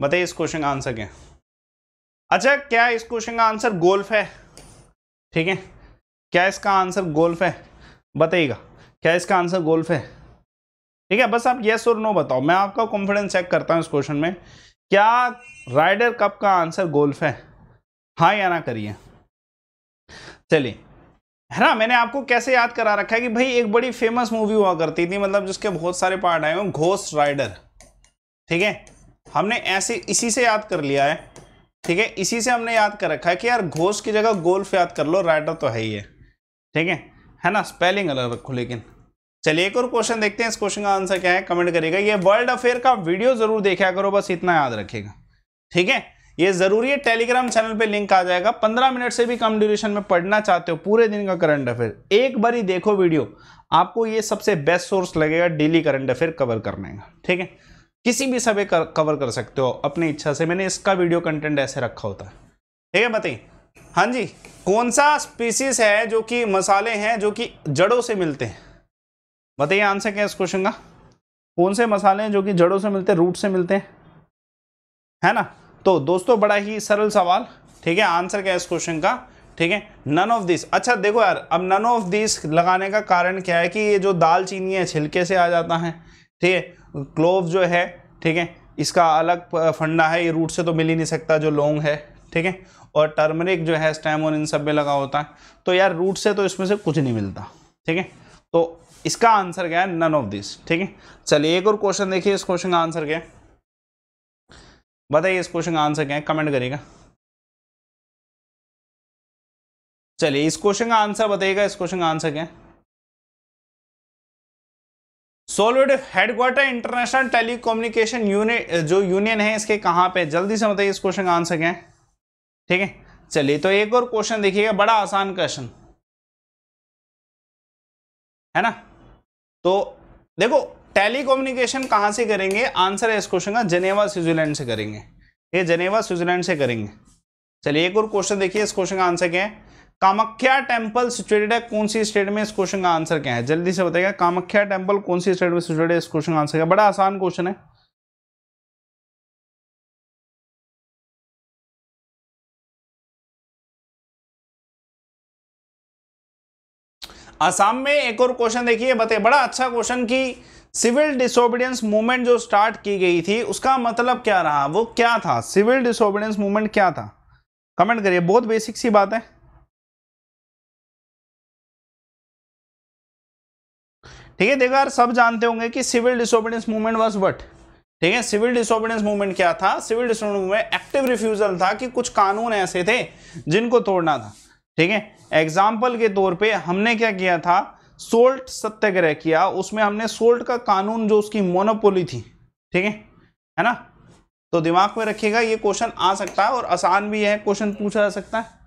बताइए इस क्वेश्चन का आंसर क्या अच्छा क्या इस क्वेश्चन का आंसर गोल्फ है ठीक है क्या इसका आंसर गोल्फ है बताइएगा क्या इसका आंसर गोल्फ है ठीक है बस आप येस और नो बताओ मैं आपका कॉन्फिडेंस चेक करता हूँ इस क्वेश्चन में क्या राइडर कप का आंसर गोल्फ है हाँ या ना करिए चलिए है ना मैंने आपको कैसे याद करा रखा है कि भाई एक बड़ी फेमस मूवी हुआ करती थी मतलब जिसके बहुत सारे पार्ट आए हुए घोस राइडर ठीक है हमने ऐसे इसी से याद कर लिया है ठीक है इसी से हमने याद कर रखा है कि यार घोष की जगह गोल्फ याद कर लो राइडर तो है ही है ठीक है है ना स्पेलिंग अलग रखो लेकिन चलिए एक और क्वेश्चन देखते हैं इस क्वेश्चन का आंसर क्या है कमेंट करेगा ये वर्ल्ड अफेयर का वीडियो जरूर देखा करो बस इतना याद रखेगा ठीक है ये जरूरी है टेलीग्राम चैनल पे लिंक आ जाएगा पंद्रह मिनट से भी कम ड्यूरेशन में पढ़ना चाहते हो पूरे दिन का करंट अफेयर एक बार ही देखो वीडियो आपको ये सबसे बेस्ट सोर्स लगेगा डेली करंट अफेयर कवर करने का ठीक है किसी भी सभी कवर कर सकते हो अपनी इच्छा से मैंने इसका वीडियो कंटेंट ऐसे रखा होता है ठीक है बताइए हाँ जी कौन सा स्पीसीज है जो कि मसाले हैं जो कि जड़ों से मिलते हैं बताइए आंसर क्या है इस क्वेश्चन का कौन से मसाले हैं जो कि जड़ों से मिलते हैं रूट से मिलते हैं है ना तो दोस्तों बड़ा ही सरल सवाल ठीक है आंसर क्या है इस क्वेश्चन का ठीक है नन ऑफ दिस अच्छा देखो यार अब नन ऑफ दिस लगाने का कारण क्या है कि ये जो दालचीनी है छिलके से आ जाता है ठीक है क्लोव जो है ठीक है इसका अलग फंडा है ये रूट से तो मिल ही नहीं सकता जो लौंग है ठीक है और टर्मरिक जो है स्टेम और इन सब में लगा होता है तो यार रूट से तो इसमें से कुछ नहीं मिलता ठीक है तो इसका आंसर क्या है नन ऑफ दिस ठीक है चलिए एक और क्वेश्चन देखिए इस क्वेश्चन का आंसर क्या है बताइए इस क्वेश्चन का आंसर क्या है कमेंट करिएगा चलिए इस क्वेश्चन का आंसर बताइएगा इस क्वेश्चन का आंसर क्या है सोलविड हेडक्वार्टर इंटरनेशनल टेलीकम्युनिकेशन यूनिट जो यूनियन है इसके कहां पे जल्दी से बताइए इस क्वेश्चन का आंसर क्या है ठीक है चलिए तो एक और क्वेश्चन देखिएगा बड़ा आसान क्वेश्चन है ना तो देखो टेली कम्युनिकेशन कहाँ से करेंगे आंसर है इस क्वेश्चन का जनेवा स्विट्जरलैंड से करेंगे ये जनेवा स्विट्जरलैंड से करेंगे चलिए एक और क्वेश्चन देखिए इस क्वेश्चन का आंसर क्या है कामख्या टेम्पल सिचुएटेड है कौन सी स्टेट में इस क्वेश्चन का आंसर क्या है जल्दी से बताइएगा कामख्या टेम्पल कौन सी स्टेट में सिचुएटेड है इस क्वेश्चन का आंसर क्या बड़ा आसान क्वेश्चन है असम में एक और क्वेश्चन देखिए बताइए बड़ा अच्छा क्वेश्चन कि सिविल डिसोबिडियंस मूवमेंट जो स्टार्ट की गई थी उसका मतलब क्या रहा वो क्या था सिविल डिसोबिडियंस मूवमेंट क्या था कमेंट करिए बहुत बेसिक सी बात है ठीक है देखो यार सब जानते होंगे कि civil disobedience movement was what ठीक है सिविल डिसोबिडेंस मूवमेंट क्या था civil disobedience movement active refusal था कि कुछ कानून ऐसे थे जिनको तोड़ना था ठीक है एग्जाम्पल के तौर पे हमने क्या किया था सोल्ट सत्याग्रह किया उसमें हमने सोल्ट का कानून जो उसकी मोनोपोली थी ठीक है है ना तो दिमाग में रखिएगा ये क्वेश्चन आ सकता है और आसान भी है क्वेश्चन पूछा जा सकता है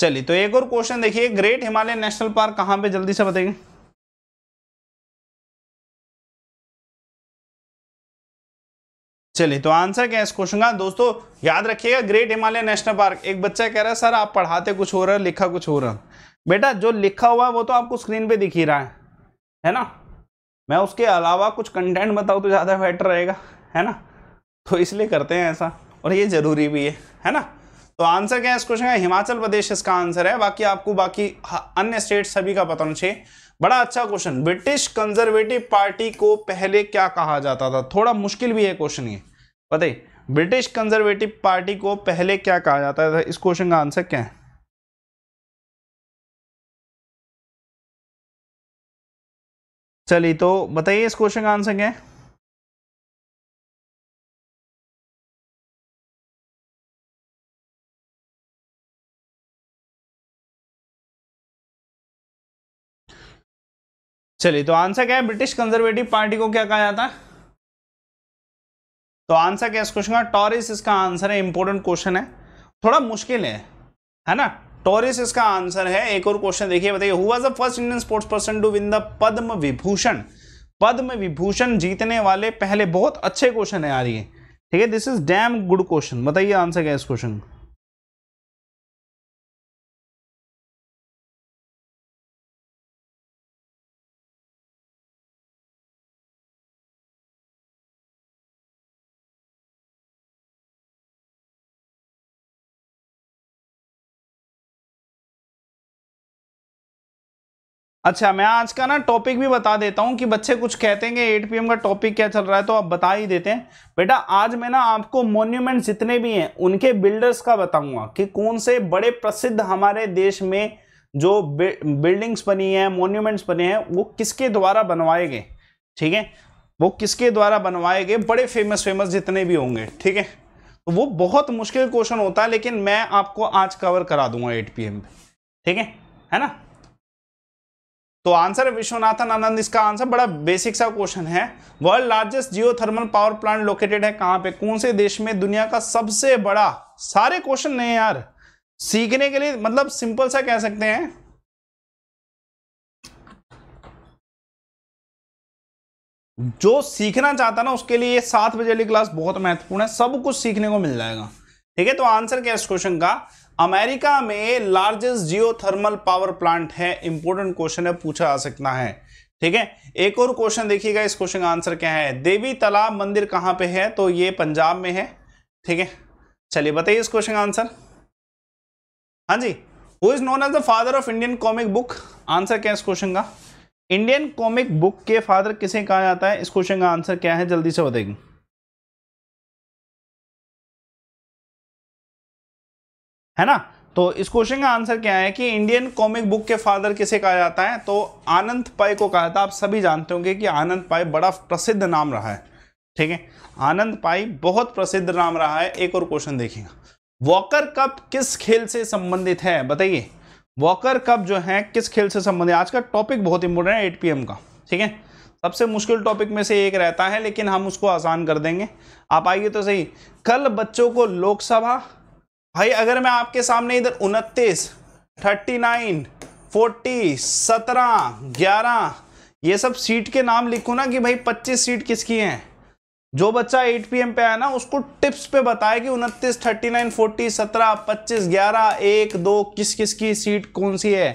चलिए तो एक और क्वेश्चन देखिए ग्रेट हिमालय नेशनल पार्क कहां पे जल्दी से बताइए चलिए तो आंसर क्या है इस क्वेश्चन का दोस्तों याद रखिएगा ग्रेट हिमालय नेशनल पार्क एक बच्चा कह रहा है सर आप पढ़ाते कुछ हो रहा है लिखा कुछ हो रहा है बेटा जो लिखा हुआ है वो तो आपको स्क्रीन पे दिख ही रहा है है ना मैं उसके अलावा कुछ कंटेंट बताऊँ तो ज़्यादा बेटर रहेगा है ना तो इसलिए करते हैं ऐसा और ये ज़रूरी भी है है ना तो आंसर क्या है इस क्वेश्चन का हिमाचल प्रदेश इसका आंसर है बाकी आपको बाकी अन्य स्टेट सभी का पता होना चाहिए बड़ा अच्छा क्वेश्चन ब्रिटिश कंजर्वेटिव पार्टी को पहले क्या कहा जाता था थोड़ा मुश्किल भी है क्वेश्चन ये बताइए ब्रिटिश कंजर्वेटिव पार्टी को पहले क्या कहा जाता था इस क्वेश्चन का आंसर क्या है चलिए तो बताइए इस क्वेश्चन का आंसर क्या है चलिए तो आंसर क्या है ब्रिटिश कंजर्वेटिव पार्टी को क्या कहा जाता है तो आंसर क्या इस क्वेश्चन का टॉरिस इसका आंसर है इंपॉर्टेंट क्वेश्चन है थोड़ा मुश्किल है है ना टॉरिस इसका आंसर है एक और क्वेश्चन देखिए बताइए who was the first Indian sports person to win the Padma Vibhushan Padma Vibhushan जीतने वाले पहले बहुत अच्छे क्वेश्चन है यार ये ठीक है this is damn good question बताइए आंसर क्या है इस क्वेश्चन का अच्छा मैं आज का ना टॉपिक भी बता देता हूँ कि बच्चे कुछ कहते हैं एट पी का टॉपिक क्या चल रहा है तो आप बता ही देते हैं बेटा आज मैं ना आपको मोन्यूमेंट जितने भी हैं उनके बिल्डर्स का बताऊंगा कि कौन से बड़े प्रसिद्ध हमारे देश में जो बिल्डिंग्स बनी हैं मोन्यूमेंट्स बने हैं वो किसके द्वारा बनवाए गए ठीक है वो किसके द्वारा बनवाए गए बड़े फेमस फेमस जितने भी होंगे ठीक है तो वो बहुत मुश्किल क्वेश्चन होता है लेकिन मैं आपको आज कवर करा दूंगा एट पी ठीक है है ना तो आंसर है विश्वनाथन आनंद इसका आंसर बड़ा बेसिक सा क्वेश्चन है world largest geothermal power plant located है कहां पे कौन से देश में दुनिया का सबसे बड़ा सारे क्वेश्चन नहीं यार सीखने के लिए मतलब सिंपल सा कह सकते हैं जो सीखना चाहता ना उसके लिए सात बजे वाली क्लास बहुत महत्वपूर्ण है सब कुछ सीखने को मिल जाएगा ठीक है तो आंसर क्या इस क्वेश्चन का अमेरिका में लार्जेस्ट जियोथर्मल पावर प्लांट है इंपॉर्टेंट क्वेश्चन है पूछा जा सकता है ठीक है एक और क्वेश्चन देखिएगा इस क्वेश्चन का आंसर क्या है देवी तालाब मंदिर कहाँ पे है तो ये पंजाब में है ठीक है चलिए बताइए इस क्वेश्चन का आंसर हाँ जी who is known as the father of Indian comic book answer क्या है इस क्वेश्चन का इंडियन कॉमिक बुक के फादर किसे कहा जाता है इस क्वेश्चन का आंसर क्या है जल्दी से बताएंगे है ना तो इस क्वेश्चन का आंसर क्या है कि इंडियन कॉमिक बुक के फादर किसे कहा जाता है तो आनंद पाई को कहा था आप सभी जानते होंगे कि आनंद पाई बड़ा प्रसिद्ध नाम रहा है ठीक है आनंद पाई बहुत प्रसिद्ध नाम रहा है एक और क्वेश्चन देखिएगा वॉकर कप किस खेल से संबंधित है बताइए वॉकर कप जो है किस खेल से संबंधित आज का टॉपिक बहुत इंपॉर्टेंट है एट पी का ठीक है सबसे मुश्किल टॉपिक में से एक रहता है लेकिन हम उसको आसान कर देंगे आप आइए तो सही कल बच्चों को लोकसभा भाई अगर मैं आपके सामने इधर उनतीस थर्टी नाइन फोर्टी सत्रह ग्यारह ये सब सीट के नाम लिखूँ ना कि भाई पच्चीस सीट किसकी हैं जो बच्चा 8 एम पे आया ना उसको टिप्स पे बताए कि उनतीस थर्टी नाइन फोर्टी सत्रह पच्चीस ग्यारह एक दो किस किस की सीट कौन सी है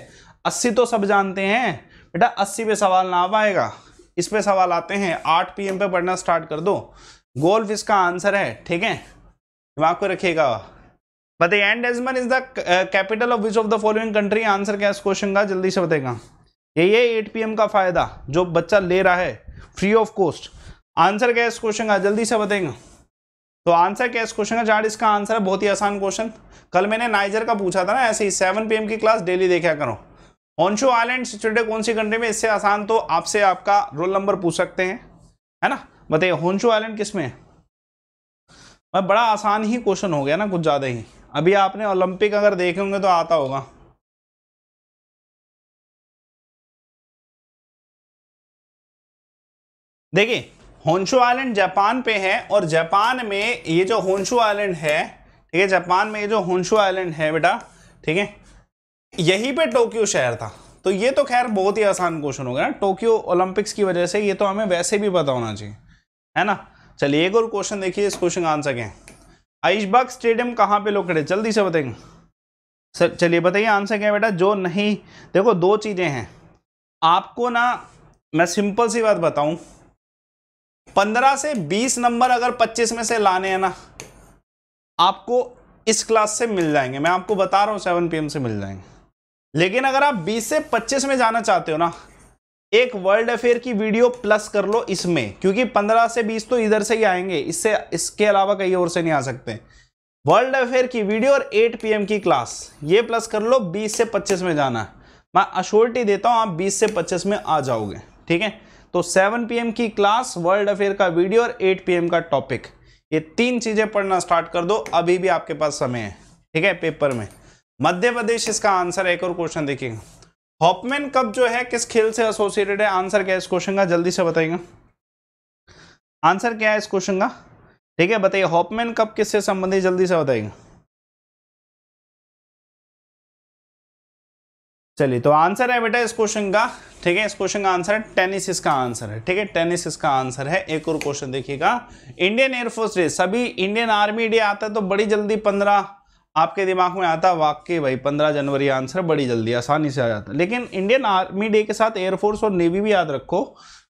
अस्सी तो सब जानते हैं बेटा अस्सी पे सवाल ना पाएगा इस पे सवाल आते हैं आठ एम पे पढ़ना स्टार्ट कर दो गोल्फ इसका आंसर है ठीक है दिमाग को रखिएगा बताइए and Andesman is the uh, capital of which of the following answer क्या इस क्वेश्चन का जल्दी से बताएगा ये ये 8 पी का फायदा जो बच्चा ले रहा है फ्री ऑफ कॉस्ट आंसर क्या इस क्वेश्चन का जल्दी से बताएगा तो आंसर क्या इस क्वेश्चन का चार्ट इसका आंसर है बहुत ही आसान क्वेश्चन कल मैंने नाइजर का पूछा था ना ऐसे ही सेवन पी की क्लास डेली देखा करो ऑनशो आइलैंड सिचुएटेड कौन सी कंट्री में इससे आसान तो आपसे आपका रोल नंबर पूछ सकते हैं है ना बताइए होनशो आइलैंड किस में है बड़ा आसान ही क्वेश्चन हो गया ना कुछ ज़्यादा ही अभी आपने ओलंपिक अगर देखे होंगे तो आता होगा देखिए होन्शु आइलैंड जापान पे है और जापान में ये जो होन्शु आइलैंड है ठीक है जापान में ये जो होन्शु आइलैंड है बेटा ठीक है यहीं पे टोक्यो शहर था तो ये तो खैर बहुत ही आसान क्वेश्चन हो गया टोक्यो ओलंपिक्स की वजह से ये तो हमें वैसे भी पता होना चाहिए है ना चलिए एक और क्वेश्चन देखिए इस क्वेश्चन का आंसर क्या है आइशबाग स्टेडियम कहाँ पे लोकेटेड जल्दी से बताएंगे सर चलिए बताइए आंसर क्या है बेटा जो नहीं देखो दो चीज़ें हैं आपको ना मैं सिंपल सी बात बताऊं पंद्रह से बीस नंबर अगर पच्चीस में से लाने हैं ना आपको इस क्लास से मिल जाएंगे मैं आपको बता रहा हूँ सेवन पी से मिल जाएंगे लेकिन अगर आप बीस से पच्चीस में जाना चाहते हो ना एक वर्ल्ड अफेयर की वीडियो प्लस कर लो इसमें क्योंकि पंद्रह से बीस तो इधर से ही आएंगे इससे इसके अलावा कहीं और से नहीं आ सकते वर्ल्ड अफेयर की वीडियो और 8 पीएम की क्लास ये प्लस कर लो 20 से 25 में जाना मैं अशोरिटी देता हूँ आप 20 से 25 में आ जाओगे ठीक है तो 7 पीएम की क्लास वर्ल्ड अफेयर का वीडियो और एट पी का टॉपिक ये तीन चीज़ें पढ़ना स्टार्ट कर दो अभी भी आपके पास समय है ठीक है पेपर में मध्य प्रदेश इसका आंसर एक और क्वेश्चन देखिएगा हॉपमैन कप जो है किस खेल से एसोसिएटेड है आंसर क्या है इस क्वेश्चन का जल्दी से बताइएगा आंसर क्या है इस क्वेश्चन का ठीक है बताइए हॉपमैन कप किससे संबंधित जल्दी से बताइएगा चलिए तो आंसर है बेटा इस क्वेश्चन का ठीक है इस क्वेश्चन का आंसर है टेनिस इसका आंसर है ठीक है टेनिस इसका आंसर है एक और क्वेश्चन देखिएगा इंडियन एयरफोर्स डे सभी इंडियन आर्मी डे आता है तो बड़ी जल्दी पंद्रह आपके दिमाग में आता वाकई भाई पंद्रह जनवरी आंसर बड़ी जल्दी आसानी से आ जाता लेकिन इंडियन आर्मी डे के साथ एयरफोर्स और नेवी भी याद रखो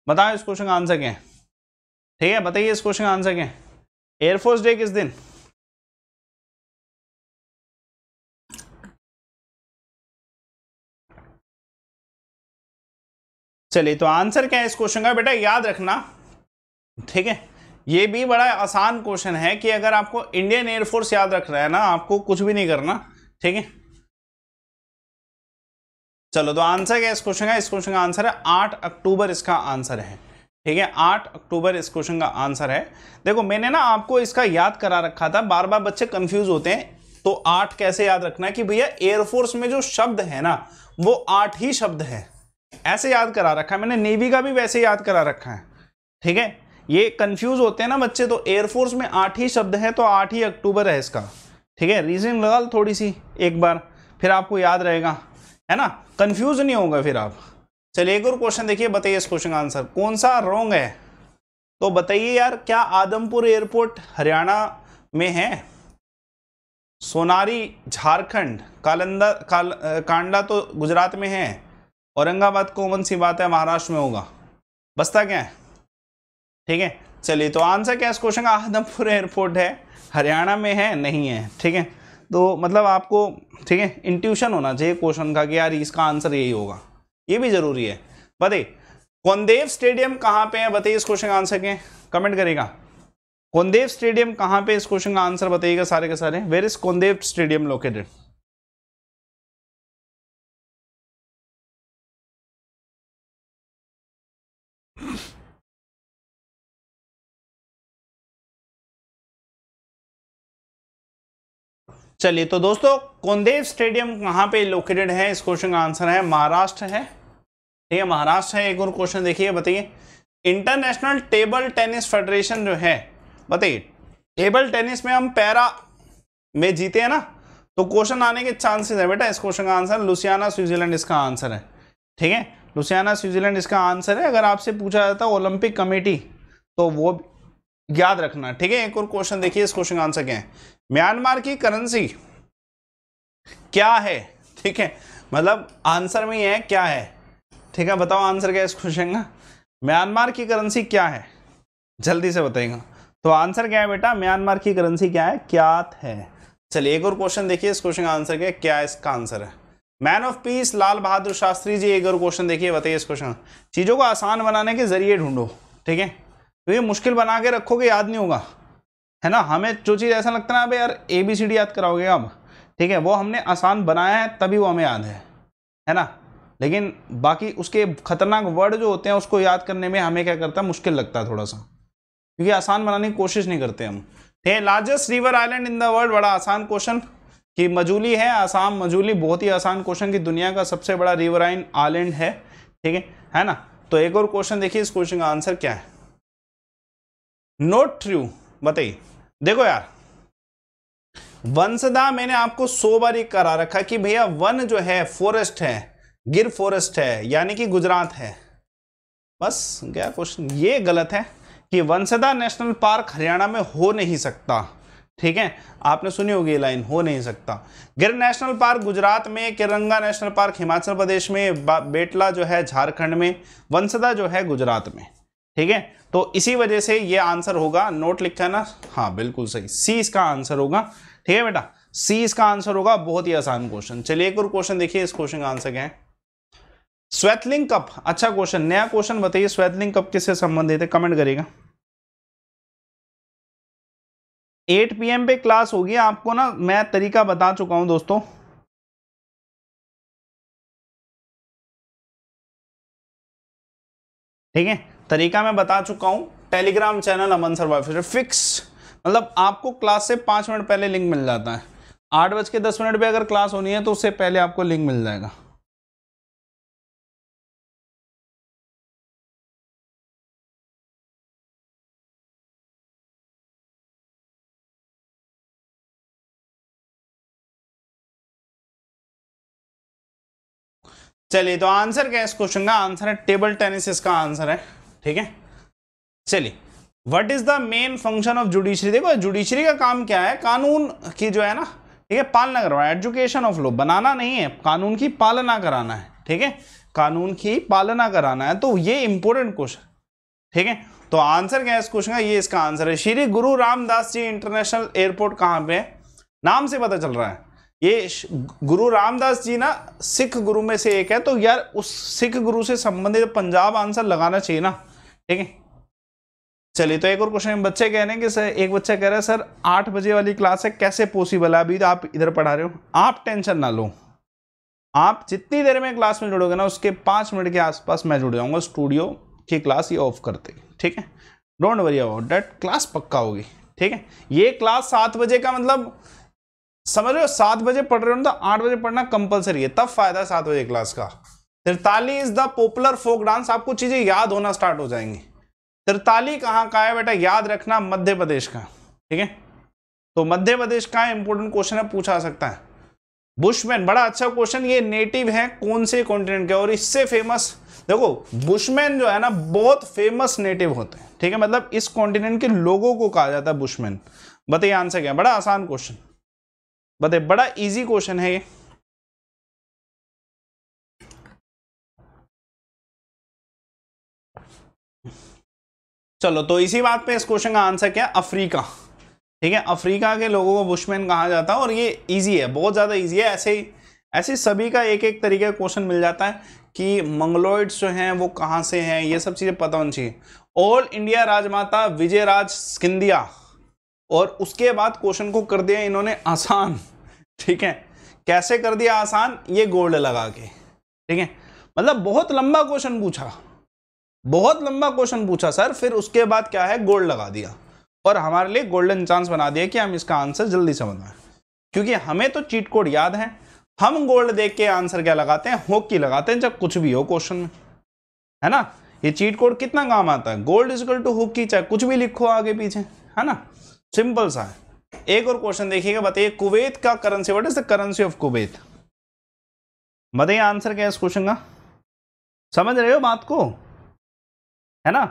बताओ इस क्वेश्चन का आंसर क्या है ठीक है बताइए इस क्वेश्चन का आंसर क्या है एयरफोर्स डे किस दिन चलिए तो आंसर क्या है इस क्वेश्चन का बेटा याद रखना ठीक है ये भी बड़ा आसान क्वेश्चन है कि अगर आपको इंडियन एयरफोर्स याद रख रहा है ना आपको कुछ भी नहीं करना ठीक है चलो तो आंसर क्या इस क्वेश्चन का इस क्वेश्चन का आंसर है आठ अक्टूबर इसका आंसर है ठीक है आठ अक्टूबर इस क्वेश्चन का आंसर है देखो मैंने ना आपको इसका याद करा रखा था बार बार बच्चे कंफ्यूज होते हैं तो आठ कैसे याद रखना है कि भैया एयरफोर्स में जो शब्द है ना वो आठ ही शब्द है ऐसे याद करा रखा है मैंने नेवी का भी वैसे याद करा रखा है ठीक है ये कंफ्यूज होते हैं ना बच्चे तो एयरफोर्स में आठ ही शब्द है तो आठ ही अक्टूबर है इसका ठीक है रीजन लगा थोड़ी सी एक बार फिर आपको याद रहेगा है ना कंफ्यूज नहीं होगा फिर आप चलिए एक और क्वेश्चन देखिए बताइए इस क्वेश्चन का आंसर कौन सा रोंग है तो बताइए यार क्या आदमपुर एयरपोर्ट हरियाणा में है सोनारी झारखंड कालंदा काल कांडा तो गुजरात में है औरंगाबाद कॉमन सी बात है महाराष्ट्र में होगा बसता क्या है ठीक है चलिए तो आंसर क्या इस क्वेश्चन का आदमपुर एयरपोर्ट है हरियाणा में है नहीं है ठीक है तो मतलब आपको ठीक है इंट्यूशन होना चाहिए क्वेश्चन का कि यार इसका आंसर यही होगा ये भी ज़रूरी है बताइए कौनदेव स्टेडियम कहाँ पे है बताइए इस क्वेश्चन का आंसर के कमेंट करेगा कौनदेव स्टेडियम कहाँ पे इस क्वेश्चन का आंसर बताइएगा सारे के सारे वेर इज कौनदेव स्टेडियम लोकेटेड चलिए तो दोस्तों कोंदेव स्टेडियम कहाँ पे लोकेटेड है इस क्वेश्चन का आंसर है महाराष्ट्र है ठीक है महाराष्ट्र है एक और क्वेश्चन देखिए बताइए इंटरनेशनल टेबल टेनिस फेडरेशन जो है बताइए टेबल टेनिस में हम पैरा में जीते हैं ना तो क्वेश्चन आने के चांसेस है बेटा इस क्वेश्चन का आंसर लुसियाना स्विट्जरलैंड इसका आंसर है ठीक है लुसियाना स्विट्जरलैंड इसका आंसर है अगर आपसे पूछा जाता है ओलंपिक कमेटी तो वो याद रखना ठीक है एक और क्वेश्चन देखिए इस क्वेश्चन का आंसर क्या है म्यांमार की करेंसी क्या है ठीक है मतलब आंसर में है क्या है ठीक है बताओ आंसर क्या है इस क्वेश्चन का म्यांमार की करेंसी क्या है जल्दी से बताएगा तो आंसर क्या है बेटा म्यांमार की करेंसी क्या है क्या है चलिए एक और क्वेश्चन देखिए इस क्वेश्चन का आंसर क्या है क्या इसका आंसर है man of peace Lal Bahadur Shastri ji एक और क्वेश्चन देखिए बताइए इस क्वेश्चन चीज़ों को आसान बनाने के जरिए ढूंढो ठीक है तो ये मुश्किल बना के रखोगे याद नहीं होगा है ना हमें जो चीज़ ऐसा लगता है ना अब यार ए बी सी डी याद कराओगे अब ठीक है वो हमने आसान बनाया है तभी वो हमें याद है है ना लेकिन बाकी उसके खतरनाक वर्ड जो होते हैं उसको याद करने में हमें क्या करता है मुश्किल लगता है थोड़ा सा क्योंकि आसान बनाने की कोशिश नहीं करते हम ठीक है largest river island in the world बड़ा आसान क्वेश्चन कि मजूली है आसाम मजूली बहुत ही आसान क्वेश्चन कि दुनिया का सबसे बड़ा रिवर आइन आइलैंड है ठीक है है ना तो एक और क्वेश्चन देखिए इस क्वेश्चन का आंसर क्या है नोट ट्रू बताइए देखो यार वंशदा मैंने आपको सो बार एक करा रखा कि भैया वन जो है फॉरेस्ट है गिर फॉरेस्ट है यानी कि गुजरात है बस गया क्वेश्चन ये गलत है कि वंशदा नेशनल पार्क हरियाणा में हो नहीं सकता ठीक है आपने सुनी होगी लाइन हो नहीं सकता गिर नेशनल पार्क गुजरात में किरंगा नेशनल पार्क हिमाचल प्रदेश में बेटला जो है झारखंड में वंशदा जो है गुजरात में ठीक है तो इसी वजह से ये आंसर होगा नोट लिखा है ना हाँ बिल्कुल सही सी इसका आंसर होगा ठीक है बेटा सी इसका आंसर होगा बहुत ही आसान क्वेश्चन चलिए एक और क्वेश्चन देखिए इस क्वेश्चन का आंसर क्या है स्वेतलिंग कप अच्छा क्वेश्चन नया क्वेश्चन बताइए स्वेतलिंग कप किससे संबंधित है कमेंट करेगा 8 पीएम पे क्लास होगी आपको ना मैं तरीका बता चुका हूं दोस्तों ठीक है तरीका मैं बता चुका हूँ Telegram channel Aman sir fix मतलब आपको क्लास से पाँच मिनट पहले लिंक मिल जाता है आठ बज के दस मिनट पर अगर क्लास होनी है तो उससे पहले आपको लिंक मिल जाएगा चलिए तो आंसर क्या है इस क्वेश्चन का आंसर है टेबल टेनिस इसका आंसर है ठीक है चलिए what is the main function of judiciary देखो जुडिशरी का काम क्या है कानून की जो है ना ठीक है पालना करवाना एजुकेशन ऑफ लॉ बनाना नहीं है कानून की पालना कराना है ठीक है कानून की पालना कराना है तो ये इंपॉर्टेंट क्वेश्चन ठीक है तो आंसर क्या है इस क्वेश्चन का ये इसका आंसर है श्री गुरु रामदास जी इंटरनेशनल एयरपोर्ट कहाँ पे है नाम से पता चल रहा है ये गुरु रामदास जी ना सिख गुरु में से एक है तो यार उस सिख गुरु से संबंधित पंजाब आंसर लगाना चाहिए ना ठीक है चलिए तो एक और क्वेश्चन बच्चे कह रहे हैं कि सर एक बच्चा कह रहा है सर आठ बजे वाली क्लास है कैसे पॉसिबल है अभी तो आप इधर पढ़ा रहे हो आप टेंशन ना लो आप जितनी देर में क्लास में जुड़ोगे ना उसके पाँच मिनट के आसपास मैं जुड़ जाऊँगा स्टूडियो की क्लास ये ऑफ करते ठीक है don't worry about date class पक्का होगी ठीक है ये क्लास सात बजे का मतलब समझ रहे हो सात बजे पढ़ रहे हो ना तो आठ बजे पढ़ना कंपलसरी है तब फायदा है सात बजे क्लास का Tirtali is the popular folk dance आपको चीजें याद होना स्टार्ट हो जाएंगी तिरताली कहाँ का है बेटा याद रखना मध्य प्रदेश का ठीक है तो मध्य प्रदेश का इंपॉर्टेंट क्वेश्चन है पूछा सकता है बुशमैन बड़ा अच्छा क्वेश्चन ये नेटिव है कौन से कॉन्टिनेंट के और इससे फेमस देखो बुशमैन जो है ना बहुत फेमस नेटिव होते हैं ठीक है मतलब इस कॉन्टिनेंट के लोगों को कहा जाता है बुशमैन बताइए आंसर क्या बड़ा आसान क्वेश्चन बताइए बड़ा इजी क्वेश्चन है ये चलो तो इसी बात पे इस क्वेश्चन का आंसर क्या अफ्रीका ठीक है अफ्रीका के लोगों को बुशमैन कहा जाता है और ये इजी है बहुत ज़्यादा इजी है ऐसे ही ऐसे सभी का एक एक तरीके का क्वेश्चन मिल जाता है कि मंगलोइड्स जो हैं वो कहाँ से हैं ये सब चीज़ें पता होनी चाहिए ऑल इंडिया राजमाता विजय राज सिंधिया और उसके बाद क्वेश्चन को कर दिया इन्होंने आसान ठीक है कैसे कर दिया आसान ये गोल्ड लगा के ठीक है मतलब बहुत लंबा क्वेश्चन पूछा बहुत लंबा क्वेश्चन पूछा सर फिर उसके बाद क्या है गोल्ड लगा दिया और हमारे लिए गोल्डन चांस बना दिया कि हम इसका आंसर जल्दी से बनाए क्योंकि हमें तो चीट कोड याद है हम गोल्ड देख के आंसर क्या लगाते हैं होकी लगाते हैं जब कुछ भी हो क्वेश्चन में है ना ये चीट कोड कितना काम आता है गोल्ड इजकल टू हुक्की चाहे कुछ भी लिखो आगे पीछे है ना सिंपल सा है एक और क्वेश्चन देखिएगा बताइए कुवैत का currency what is the currency of Kuwait बताइए आंसर क्या है इस क्वेश्चन का समझ रहे हो बात को है ना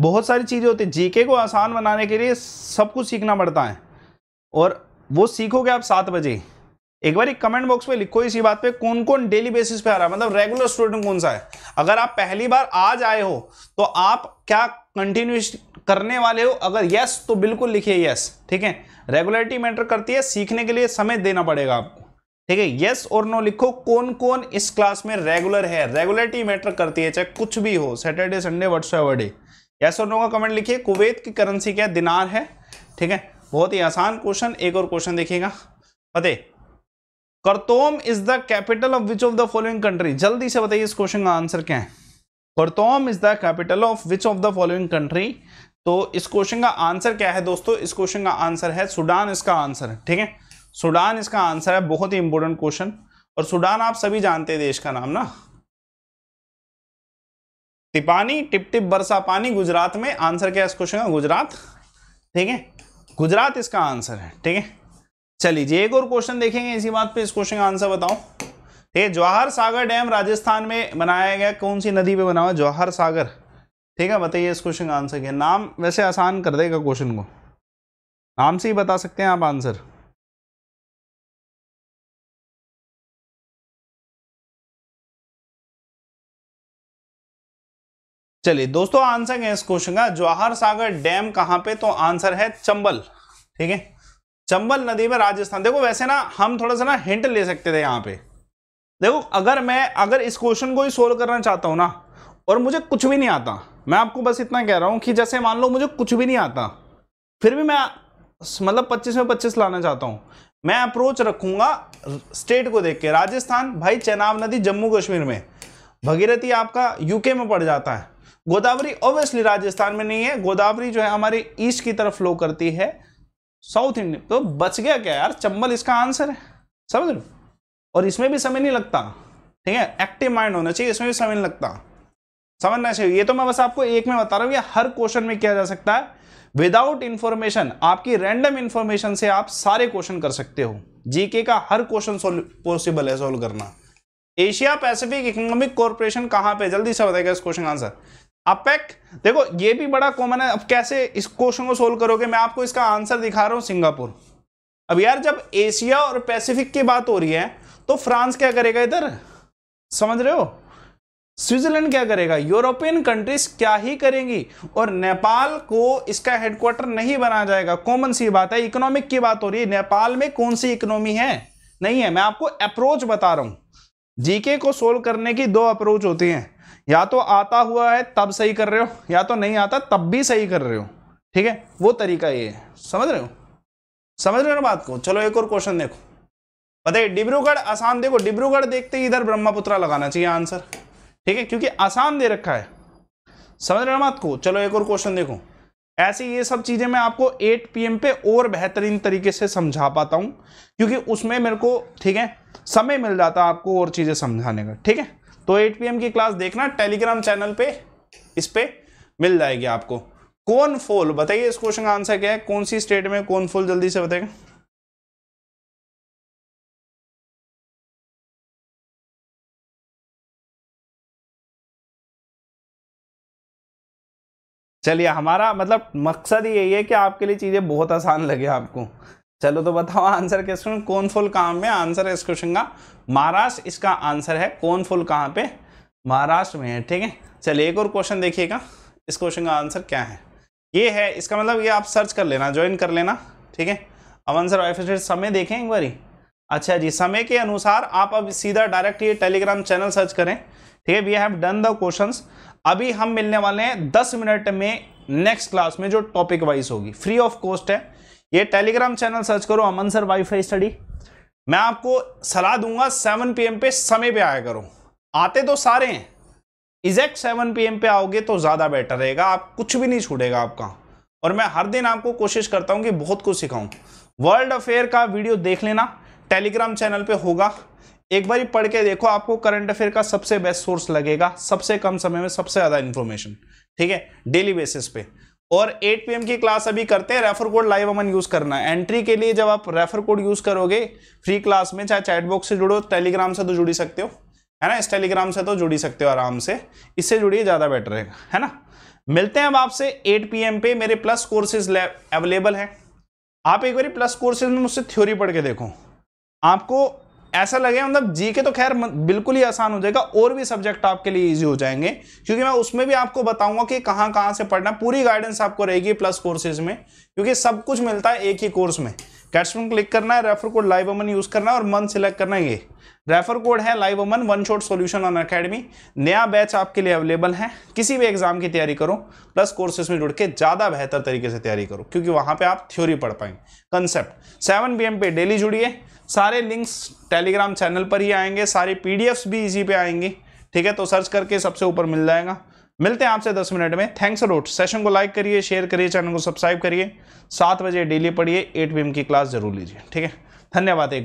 बहुत सारी चीज़ें होती हैं जीके को आसान बनाने के लिए सब कुछ सीखना पड़ता है और वो सीखोगे आप सात बजे एक बार एक कमेंट बॉक्स में लिखो इसी बात पे कौन कौन डेली बेसिस पे आ रहा है मतलब रेगुलर स्टूडेंट कौन सा है अगर आप पहली बार आज आए हो तो आप क्या कंटिन्यू करने वाले हो अगर यस तो बिल्कुल लिखिए यस ठीक है रेगुलरिटी मैटर करती है सीखने के लिए समय देना पड़ेगा आपको ठीक है यस और नो लिखो कौन कौन इस क्लास में रेगुलर है रेगुलरिटी मैटर करती है चाहे कुछ भी हो Saturday Sunday what's day yes और नो का कमेंट लिखिए कुवैत की करेंसी क्या दिनार है ठीक है बहुत ही आसान क्वेश्चन एक और क्वेश्चन देखिएगा पते Khartoum is the capital of which of the following country जल्दी से बताइए इस क्वेश्चन का आंसर क्या है Khartoum is the capital of which of the following country तो इस क्वेश्चन का आंसर क्या है दोस्तों इस क्वेश्चन का आंसर है सूडान इसका आंसर ठीक है सूडान इसका आंसर है बहुत ही इंपॉर्टेंट क्वेश्चन और सूडान आप सभी जानते हैं देश का नाम ना टिपानी टिप टिप बरसा पानी गुजरात में आंसर क्या है इस क्वेश्चन का गुजरात ठीक है गुजरात इसका आंसर है ठीक है चलिए एक और क्वेश्चन देखेंगे इसी बात पे इस क्वेश्चन का आंसर बताओ ठीक है जवाहर सागर डैम राजस्थान में बनाया गया कौन सी नदी पे बना हुआ जवाहर सागर ठीक है बताइए इस क्वेश्चन का आंसर क्या नाम वैसे आसान कर देगा क्वेश्चन को नाम से ही बता सकते हैं आप आंसर चलिए दोस्तों आंसर है इस क्वेश्चन का जवाहर सागर डैम कहां पे तो आंसर है चंबल ठीक है चंबल नदी में राजस्थान देखो वैसे ना हम थोड़ा सा ना हिंट ले सकते थे यहाँ पे देखो अगर मैं अगर इस क्वेश्चन को ही सोल्व करना चाहता हूँ ना और मुझे कुछ भी नहीं आता मैं आपको बस इतना कह रहा हूँ कि जैसे मान लो मुझे कुछ भी नहीं आता फिर भी मैं मतलब पच्चीस में पच्चीस लाना चाहता हूँ मैं अप्रोच रखूंगा स्टेट को देख के राजस्थान भाई चेनाब नदी जम्मू कश्मीर में भगीरथी आपका यूके में पड़ जाता है गोदावरी ऑब्वियसली राजस्थान में नहीं है गोदावरी जो है हमारे ईस्ट की तरफ फ्लो करती है साउथ इंडिया तो बच गया क्या यार चंबल इसका आंसर है समझ लो और इसमें भी समय नहीं लगता ठीक है एक्टिव माइंड होना चाहिए इसमें भी समय नहीं लगता समझना चाहिए ये तो मैं बस आपको एक में बता रहा हूँ ये हर क्वेश्चन में किया जा सकता है विदाउट इंफॉर्मेशन आपकी रैंडम इंफॉर्मेशन से आप सारे क्वेश्चन कर सकते हो जीके का हर क्वेश्चन पॉसिबल है सोल्व करना एशिया पैसिफिक इकोनॉमिक कॉर्पोरेशन कहाँ पे जल्दी से बताएगा इस क्वेश्चन का आंसर अपेक देखो ये भी बड़ा कॉमन है अब कैसे इस क्वेश्चन को सोल्व करोगे मैं आपको इसका आंसर दिखा रहा हूं सिंगापुर अब यार जब एशिया और पैसिफिक की बात हो रही है तो फ्रांस क्या करेगा इधर समझ रहे हो स्विट्जरलैंड क्या करेगा यूरोपियन कंट्रीज क्या ही करेंगी और नेपाल को इसका हेडक्वार्टर नहीं बनाया जाएगा कॉमन सी बात है इकोनॉमिक की बात हो रही है नेपाल में कौन सी इकोनॉमी है नहीं है मैं आपको अप्रोच बता रहा हूं जीके को सोल्व करने की दो अप्रोच होती हैं या तो आता हुआ है तब सही कर रहे हो या तो नहीं आता तब भी सही कर रहे हो ठीक है वो तरीका ये है समझ रहे हो समझ रहे हो ना बात को चलो एक और क्वेश्चन देखो बताइए डिब्रूगढ़ आसान देखो डिब्रूगढ़ देखते ही इधर ब्रह्मपुत्रा लगाना चाहिए आंसर ठीक है क्योंकि आसान दे रखा है समझ रहे हो बात को चलो एक और क्वेश्चन देखो ऐसी ये सब चीज़ें मैं आपको 8 पीएम पे और बेहतरीन तरीके से समझा पाता हूँ क्योंकि उसमें मेरे को ठीक है समय मिल जाता है आपको और चीज़ें समझाने का ठीक है तो 8 पीएम की क्लास देखना टेलीग्राम चैनल पे इस पे मिल जाएगी आपको कौन फोल बताइए इस क्वेश्चन का आंसर क्या है कौन सी स्टेट में कौन फोल जल्दी से बताएगा चलिए हमारा मतलब मकसद ही यही है कि आपके लिए चीज़ें बहुत आसान लगे आपको चलो तो बताओ आंसर के क्वेश्चन कौन फुल कहाँ में आंसर है इस क्वेश्चन का महाराष्ट्र इसका आंसर है कौन फुल कहाँ पे महाराष्ट्र में है ठीक है चलिए एक और क्वेश्चन देखिएगा इस क्वेश्चन का आंसर क्या है ये है इसका मतलब ये आप सर्च कर लेना ज्वाइन कर लेना ठीक है अब आंसर ऑफिसर समय देखें एक बारी अच्छा जी समय के अनुसार आप अब सीधा डायरेक्ट ये टेलीग्राम चैनल सर्च करें ठीक है we have done the question अभी हम मिलने वाले हैं दस मिनट में नेक्स्ट क्लास में जो टॉपिक वाइज होगी फ्री ऑफ कॉस्ट है ये टेलीग्राम चैनल सर्च करो अमन सर वाईफाई स्टडी मैं आपको सलाह दूंगा सेवन पीएम पे समय पे आया करो आते तो सारे हैं एग्जैक्ट सेवन पीएम पे आओगे तो ज़्यादा बेटर रहेगा आप कुछ भी नहीं छूटेगा आपका और मैं हर दिन आपको कोशिश करता हूँ कि बहुत कुछ सिखाऊँ वर्ल्ड अफेयर का वीडियो देख लेना टेलीग्राम चैनल पे होगा एक बार पढ़ के देखो आपको करंट अफेयर का सबसे बेस्ट सोर्स लगेगा सबसे कम समय में सबसे ज़्यादा इन्फॉर्मेशन ठीक है डेली बेसिस पे और 8 पीएम की क्लास अभी करते हैं refer code live Aman use करना है एंट्री के लिए जब आप रेफर कोड यूज़ करोगे फ्री क्लास में चाहे चैट बॉक्स से जुड़ो टेलीग्राम से तो जुड़ी सकते हो है ना इस टेलीग्राम से तो जुड़ी सकते हो आराम से इससे जुड़िए ज़्यादा बेटर रहेगा है ना मिलते हैं अब आपसे 8 पी पे मेरे प्लस कोर्सेज अवेलेबल हैं आप एक बार प्लस कोर्सेज में मुझसे थ्योरी पढ़ के देखो आपको ऐसा लगे मतलब जी के तो खैर बिल्कुल ही आसान हो जाएगा और भी सब्जेक्ट आपके लिए ईजी हो जाएंगे क्योंकि मैं उसमें भी आपको बताऊंगा कि कहाँ कहां से पढ़ना पूरी गाइडेंस आपको रहेगी प्लस कोर्सेज में क्योंकि सब कुछ मिलता है एक ही कोर्स में कैट्समन क्लिक करना है refer code live Aman use करना है और मन सिलेक्ट करना है ये रेफर कोड है live Aman one shot solution Unacademy नया बैच आपके लिए अवेलेबल है किसी भी एग्जाम की तैयारी करो प्लस कोर्सेज में जुड़ के ज़्यादा बेहतर तरीके से तैयारी करो क्योंकि वहां पे आप थ्योरी पढ़ पाएंगे कंसेप्ट सेवन पी पे डेली जुड़िए सारे लिंक्स टेलीग्राम चैनल पर ही आएंगे सारी पीडीएफ्स भी इजी पे आएंगी ठीक है तो सर्च करके सबसे ऊपर मिल जाएगा मिलते हैं आपसे दस मिनट में थैंक्स रोट सेशन को लाइक करिए शेयर करिए चैनल को सब्सक्राइब करिए सात बजे डेली पढ़िए एट पी की क्लास जरूर लीजिए ठीक है धन्यवाद एक बार